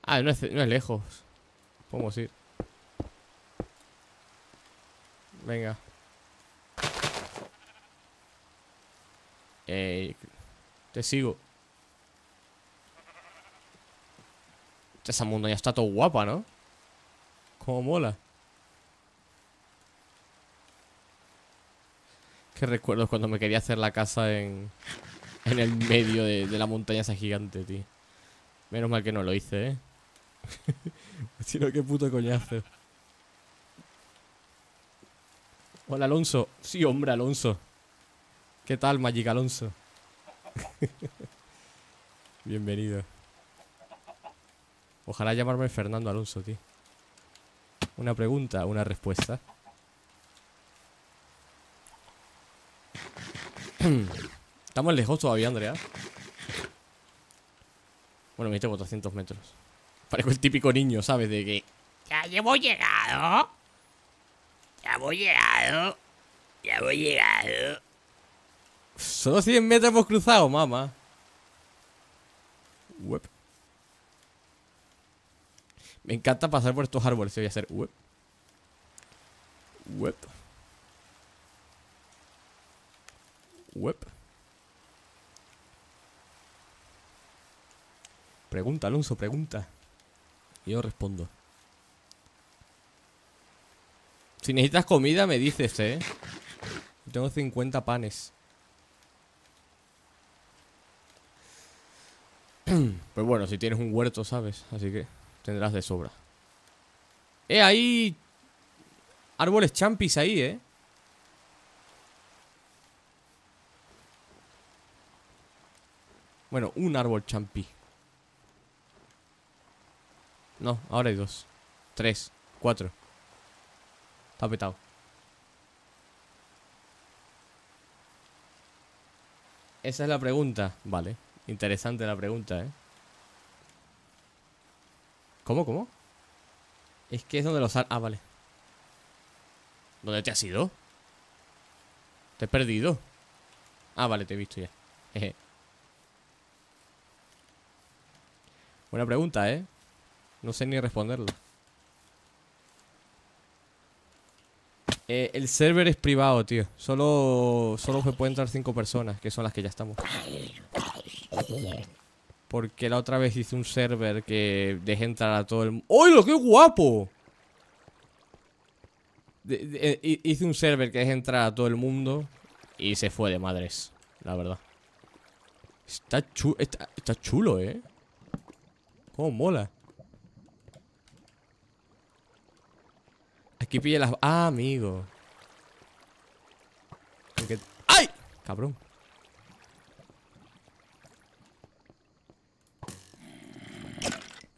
Ah, no es, no es lejos. Podemos ir. Venga. Eh, te sigo. Esa montaña está todo guapa, ¿no? Como mola. Qué recuerdos cuando me quería hacer la casa en, en el medio de, la montaña esa gigante, tío. Menos mal que no lo hice, ¿eh? Sino qué puto coñazo. Hola, Alonso. Sí, hombre, Alonso. ¿Qué tal, Magic Alonso? Bienvenido. Ojalá llamarme Fernando Alonso, tío. Una pregunta, una respuesta. Estamos lejos todavía, Andrea. Bueno, me tengo 400 metros. Parezco el típico niño, ¿sabes? De que... Ya llevo llegado. Ya hemos llegado. Ya hemos llegado. Solo 100 metros hemos cruzado, mamá. Me encanta pasar por estos árboles. Voy a hacer web. Web. Web. Pregunta, Alonso, pregunta. yo respondo. Si necesitas comida, me dices, eh. Tengo 50 panes. Pues bueno, si tienes un huerto, ¿sabes? Así que tendrás de sobra. Eh, ahí árboles champis ahí, eh. Bueno, un árbol champi. No, ahora hay dos. Tres, cuatro. Está petado. Esa es la pregunta. Vale. Interesante la pregunta, ¿eh? ¿Cómo, cómo? Es que es donde los... Ah, vale. ¿Dónde te has ido? Te he perdido. Ah, vale, te he visto ya. Jeje. Buena pregunta, ¿eh? No sé ni responderla. Eh, el server es privado, tío. Solo, solo se pueden entrar cinco personas, que son las que ya estamos. Porque la otra vez hice un server que Deja entrar a todo el mundo. ¡Oh, lo qué guapo! Eh, hice un server que Deja entrar a todo el mundo y se fue de madres, la verdad. Está, chulo, está, chulo, ¿eh? ¿Cómo mola? Aquí pille las... Ah, amigo. ¡Ay! Cabrón.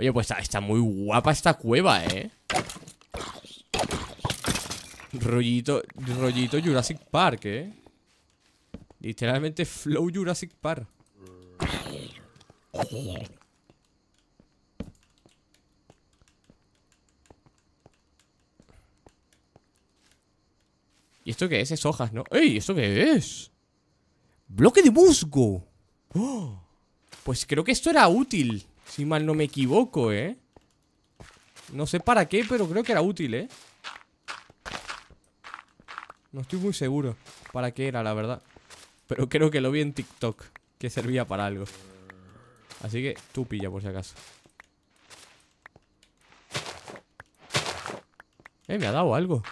Oye, pues está, muy guapa esta cueva, ¿eh? Rollito, rollito Jurassic Park, ¿eh? Literalmente Flow Jurassic Park. ¿Y esto qué es? Es hojas, ¿no? ¡Ey! ¿Esto qué es? ¡Bloque de musgo! ¡Oh! Pues creo que esto era útil si mal no me equivoco, ¿eh? No sé para qué, pero creo que era útil, ¿eh? No estoy muy seguro para qué era, la verdad. Pero creo que lo vi en TikTok, que servía para algo. Así que tú pilla por si acaso. Eh, me ha dado algo.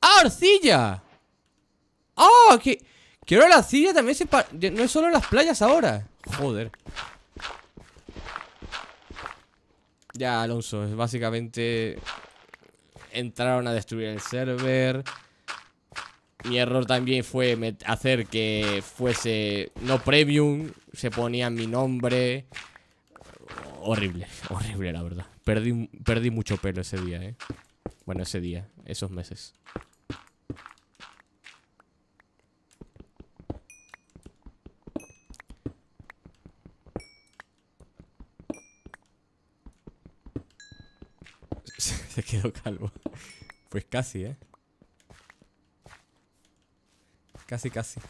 ¡Ah, arcilla! ¡Ah! ¡Oh, que... Quiero la arcilla también No es solo en las playas ahora. Joder. Ya, Alonso, básicamente entraron a destruir el server. Mi error también fue hacer que fuese no premium, se ponía mi nombre. Horrible, horrible la verdad. Perdí, perdí mucho pelo ese día, ¿eh? Bueno, ese día, esos meses. Se quedó calvo. Pues casi, ¿eh? Casi, casi.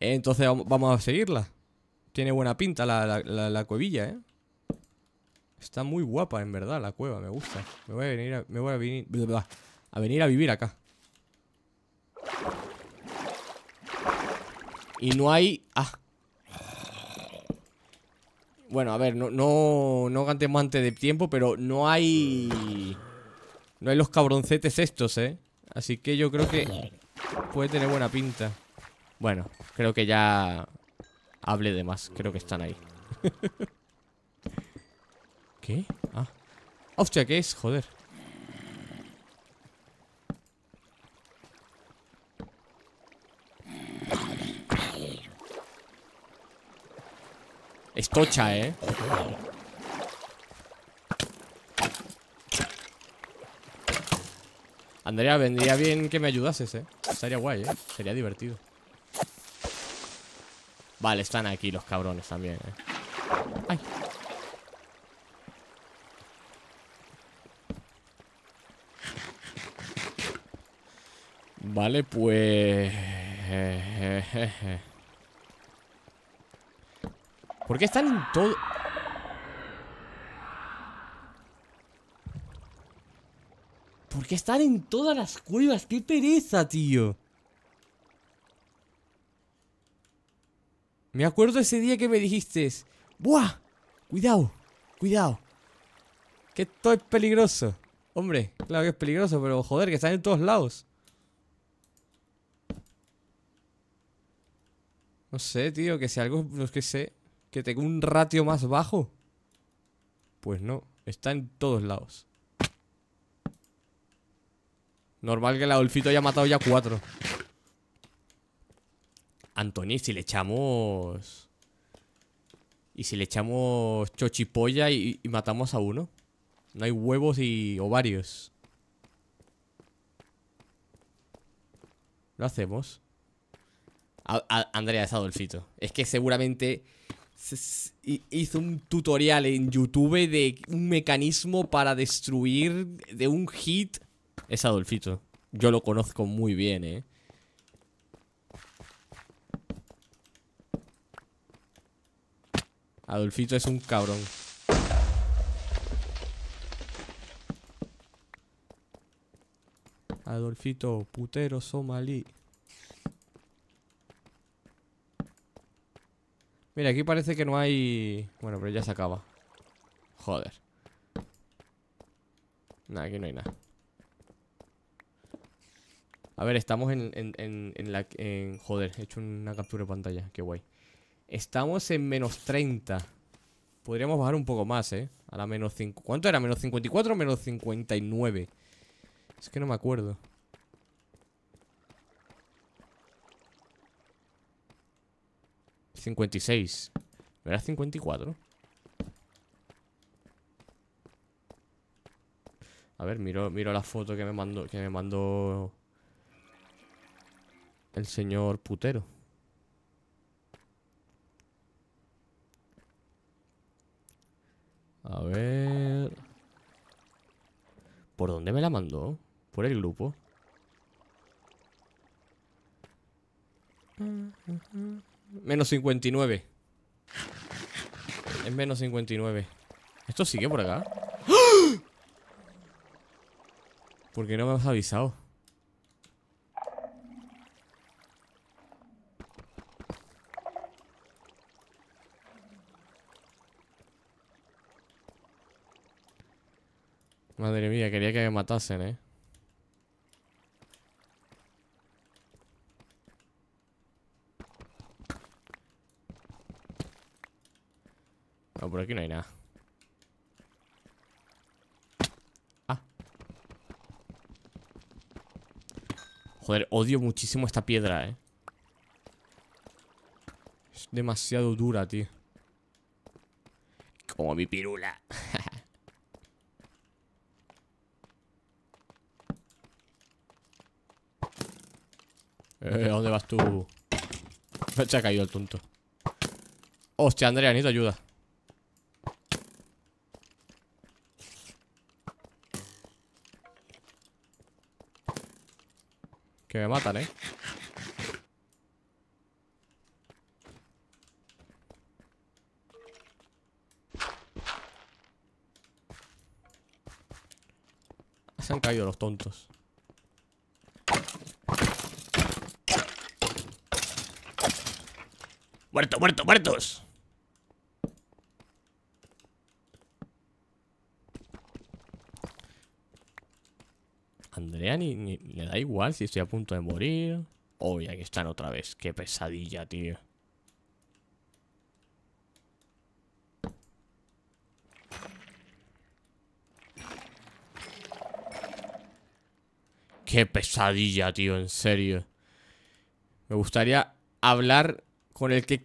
Entonces vamos a seguirla. Tiene buena pinta la, la, cuevilla, ¿eh? Está muy guapa, en verdad, la cueva. Me gusta. Me voy a venir a, a, venir, a venir a vivir acá. Y no hay... Ah, bueno, a ver, no, no, no cantemos antes de tiempo, pero no hay... No hay los cabroncetes estos, ¿eh? Así que yo creo que puede tener buena pinta. Bueno, creo que ya hable de más. Creo que están ahí. ¿Qué? Ah. Hostia, ¿qué es? Joder. Escocha, ¿eh? Andrea, vendría bien que me ayudases, ¿eh? Sería guay, ¿eh? Sería divertido Vale, están aquí los cabrones también, ¿eh? ¡Ay! Vale, pues... Eh, eh, eh, ¿Por qué están en todo...? ¿Por qué están en todas las cuevas? ¡Qué pereza, tío! Me acuerdo ese día que me dijiste... ¡Buah! ¡Cuidado! ¡Cuidado! Que esto es peligroso. Hombre, claro que es peligroso, pero joder, que están en todos lados. No sé, tío, que si algo... No que sé que tenga un ratio más bajo. Pues no, está en todos lados. Normal que el Adolfito haya matado ya cuatro. Antoni, si le echamos... Y si le echamos chochipolla y, matamos a uno. No hay huevos y ovarios. Lo hacemos. Andrea es Adolfito. Es que seguramente hizo un tutorial en YouTube de un mecanismo para destruir de un hit. Es Adolfito. Yo lo conozco muy bien, eh. Adolfito es un cabrón. Adolfito, putero somalí. Mira, aquí parece que no hay... Bueno, pero ya se acaba Joder Nada, aquí no hay nada A ver, estamos en, en, en, en la... Joder, he hecho una captura de pantalla Qué guay Estamos en menos 30 Podríamos bajar un poco más, ¿eh? A la menos 5... ¿Cuánto era? ¿Menos 54 o menos 59? Es que no me acuerdo 56. ¿No era 54? A ver, miro, miro la foto que me mandó que me mandó el señor putero. A ver. ¿Por dónde me la mandó? Por el grupo. Mm, Menos 59. Es menos 59. ¿Esto sigue por acá? ¿Por qué no me has avisado? Madre mía, quería que me matasen, ¿eh? por aquí no hay nada. Ah. Joder, odio muchísimo esta piedra, eh. Es demasiado dura, tío. Como mi pirula. Eh, dónde vas tú? Se ha caído el tonto. Hostia, Andrea, necesito ayuda. Que me matan, ¿eh? Se han caído los tontos. Muerto, muerto, muertos. ni, le da igual si estoy a punto de morir. Oh, y aquí están otra vez. Qué pesadilla, tío. Qué pesadilla, tío, en serio. Me gustaría hablar con el que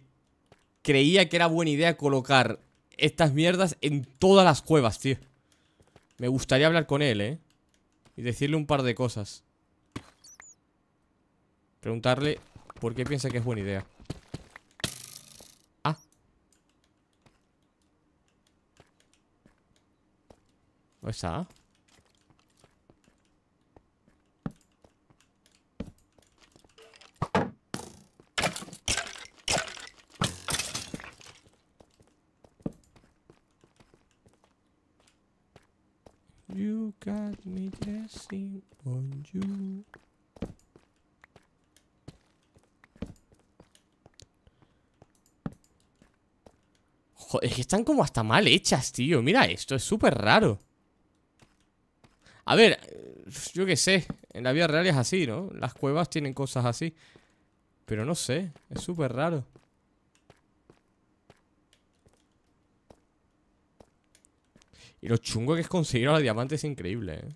creía que era buena idea colocar estas mierdas en todas las cuevas, tío. Me gustaría hablar con él, ¿eh? y decirle un par de cosas. Preguntarle por qué piensa que es buena idea. Ah. ¿O está? Joder, es que están como hasta mal hechas, tío. Mira esto, es súper raro. A ver, yo qué sé. En la vida real es así, ¿no? Las cuevas tienen cosas así. Pero no sé, es súper raro. Y lo chungo que es conseguir a la diamante es increíble, ¿eh?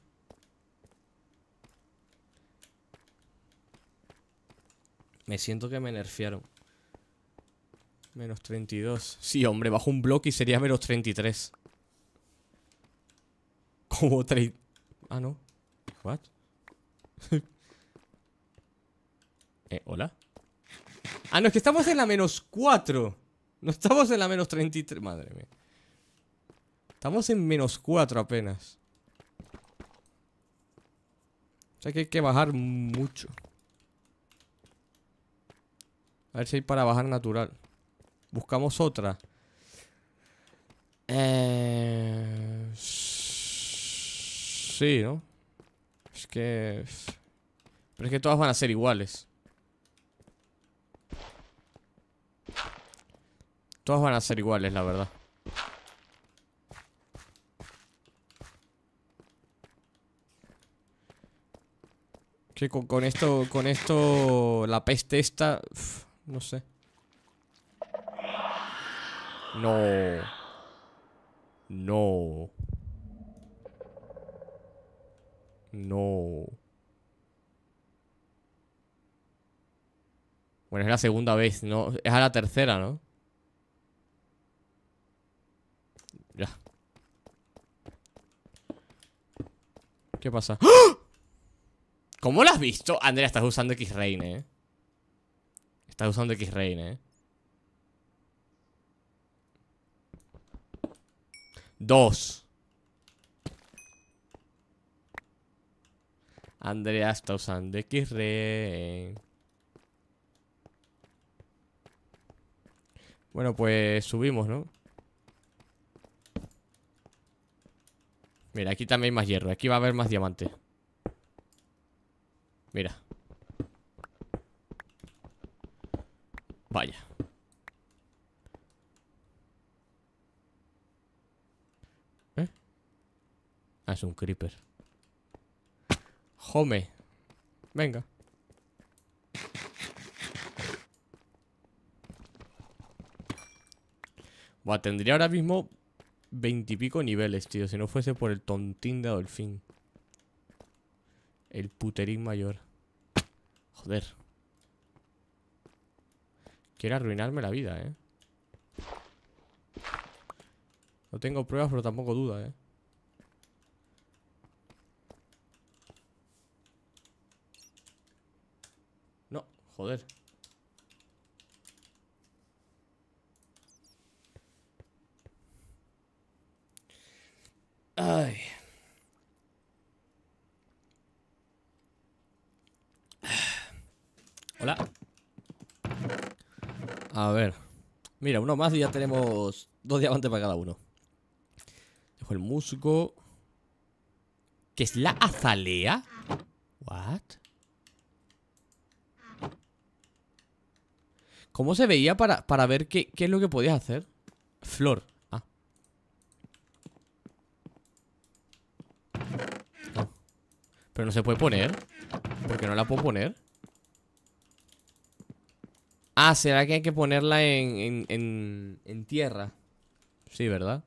Me siento que me nerfearon. Menos 32. Sí, hombre, bajo un bloque y sería menos 33. Como 3. Ah, no. What? eh, hola. Ah, no, es que estamos en la menos 4. No estamos en la menos 33. Madre mía. Estamos en menos 4 apenas. O sea que hay que bajar mucho. A ver si hay para bajar natural. Buscamos otra. Eh... Sí, ¿no? Es que... Pero es que todas van a ser iguales. Todas van a ser iguales, la verdad. Que con, esto, con esto, la peste esta, no sé. No. No. No. Bueno, es la segunda vez, ¿no? Es a la tercera, ¿no? Ya. ¿Qué pasa? ¡Ah! ¿Cómo lo has visto? Andrea, estás usando x rain ¿eh? Estás usando x rain ¿eh? Dos. Andrea está usando x rain Bueno, pues subimos, ¿no? Mira, aquí también hay más hierro. Aquí va a haber más diamantes. Mira. Vaya. ¿Eh? Ah, es un creeper. Home. Venga. Buah, tendría ahora mismo veintipico niveles, tío, si no fuese por el tontín de Adolfín. El puterín mayor. Joder. Quiere arruinarme la vida, ¿eh? No tengo pruebas, pero tampoco duda, ¿eh? No, joder. uno más y ya tenemos dos diamantes para cada uno. Dejo el musgo. ¿Qué es la azalea? What? ¿Cómo se veía para, ver qué, es lo que podías hacer? Flor. Ah. Ah. Pero no se puede poner. Porque no la puedo poner? Ah, ¿será que hay que ponerla en, en, en, tierra? Sí, ¿verdad?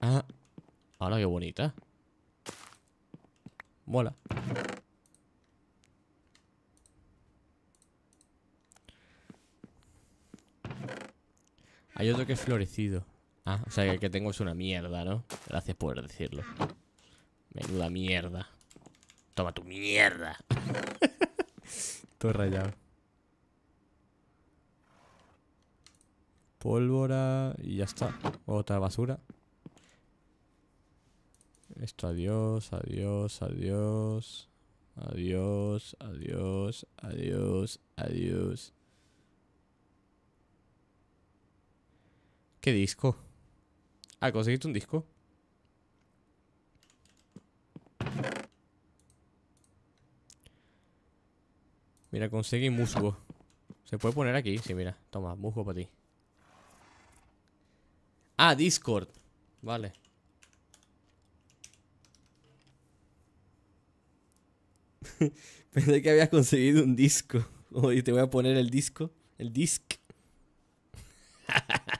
Ah, ahora qué bonita. Mola. Hay otro que es florecido. Ah, o sea que el que tengo es una mierda, ¿no? Gracias por decirlo. Menuda mierda. Toma tu mierda. Todo rayado. Pólvora y ya está. Otra basura. Esto adiós, adiós, adiós. Adiós, adiós, adiós, adiós. ¿Qué disco? ¿Ah, conseguiste un disco? Mira, conseguí musgo. Se puede poner aquí, sí, mira. Toma, musgo para ti. Ah, Discord. Vale. Pensé que habías conseguido un disco. Hoy te voy a poner el disco. El disc.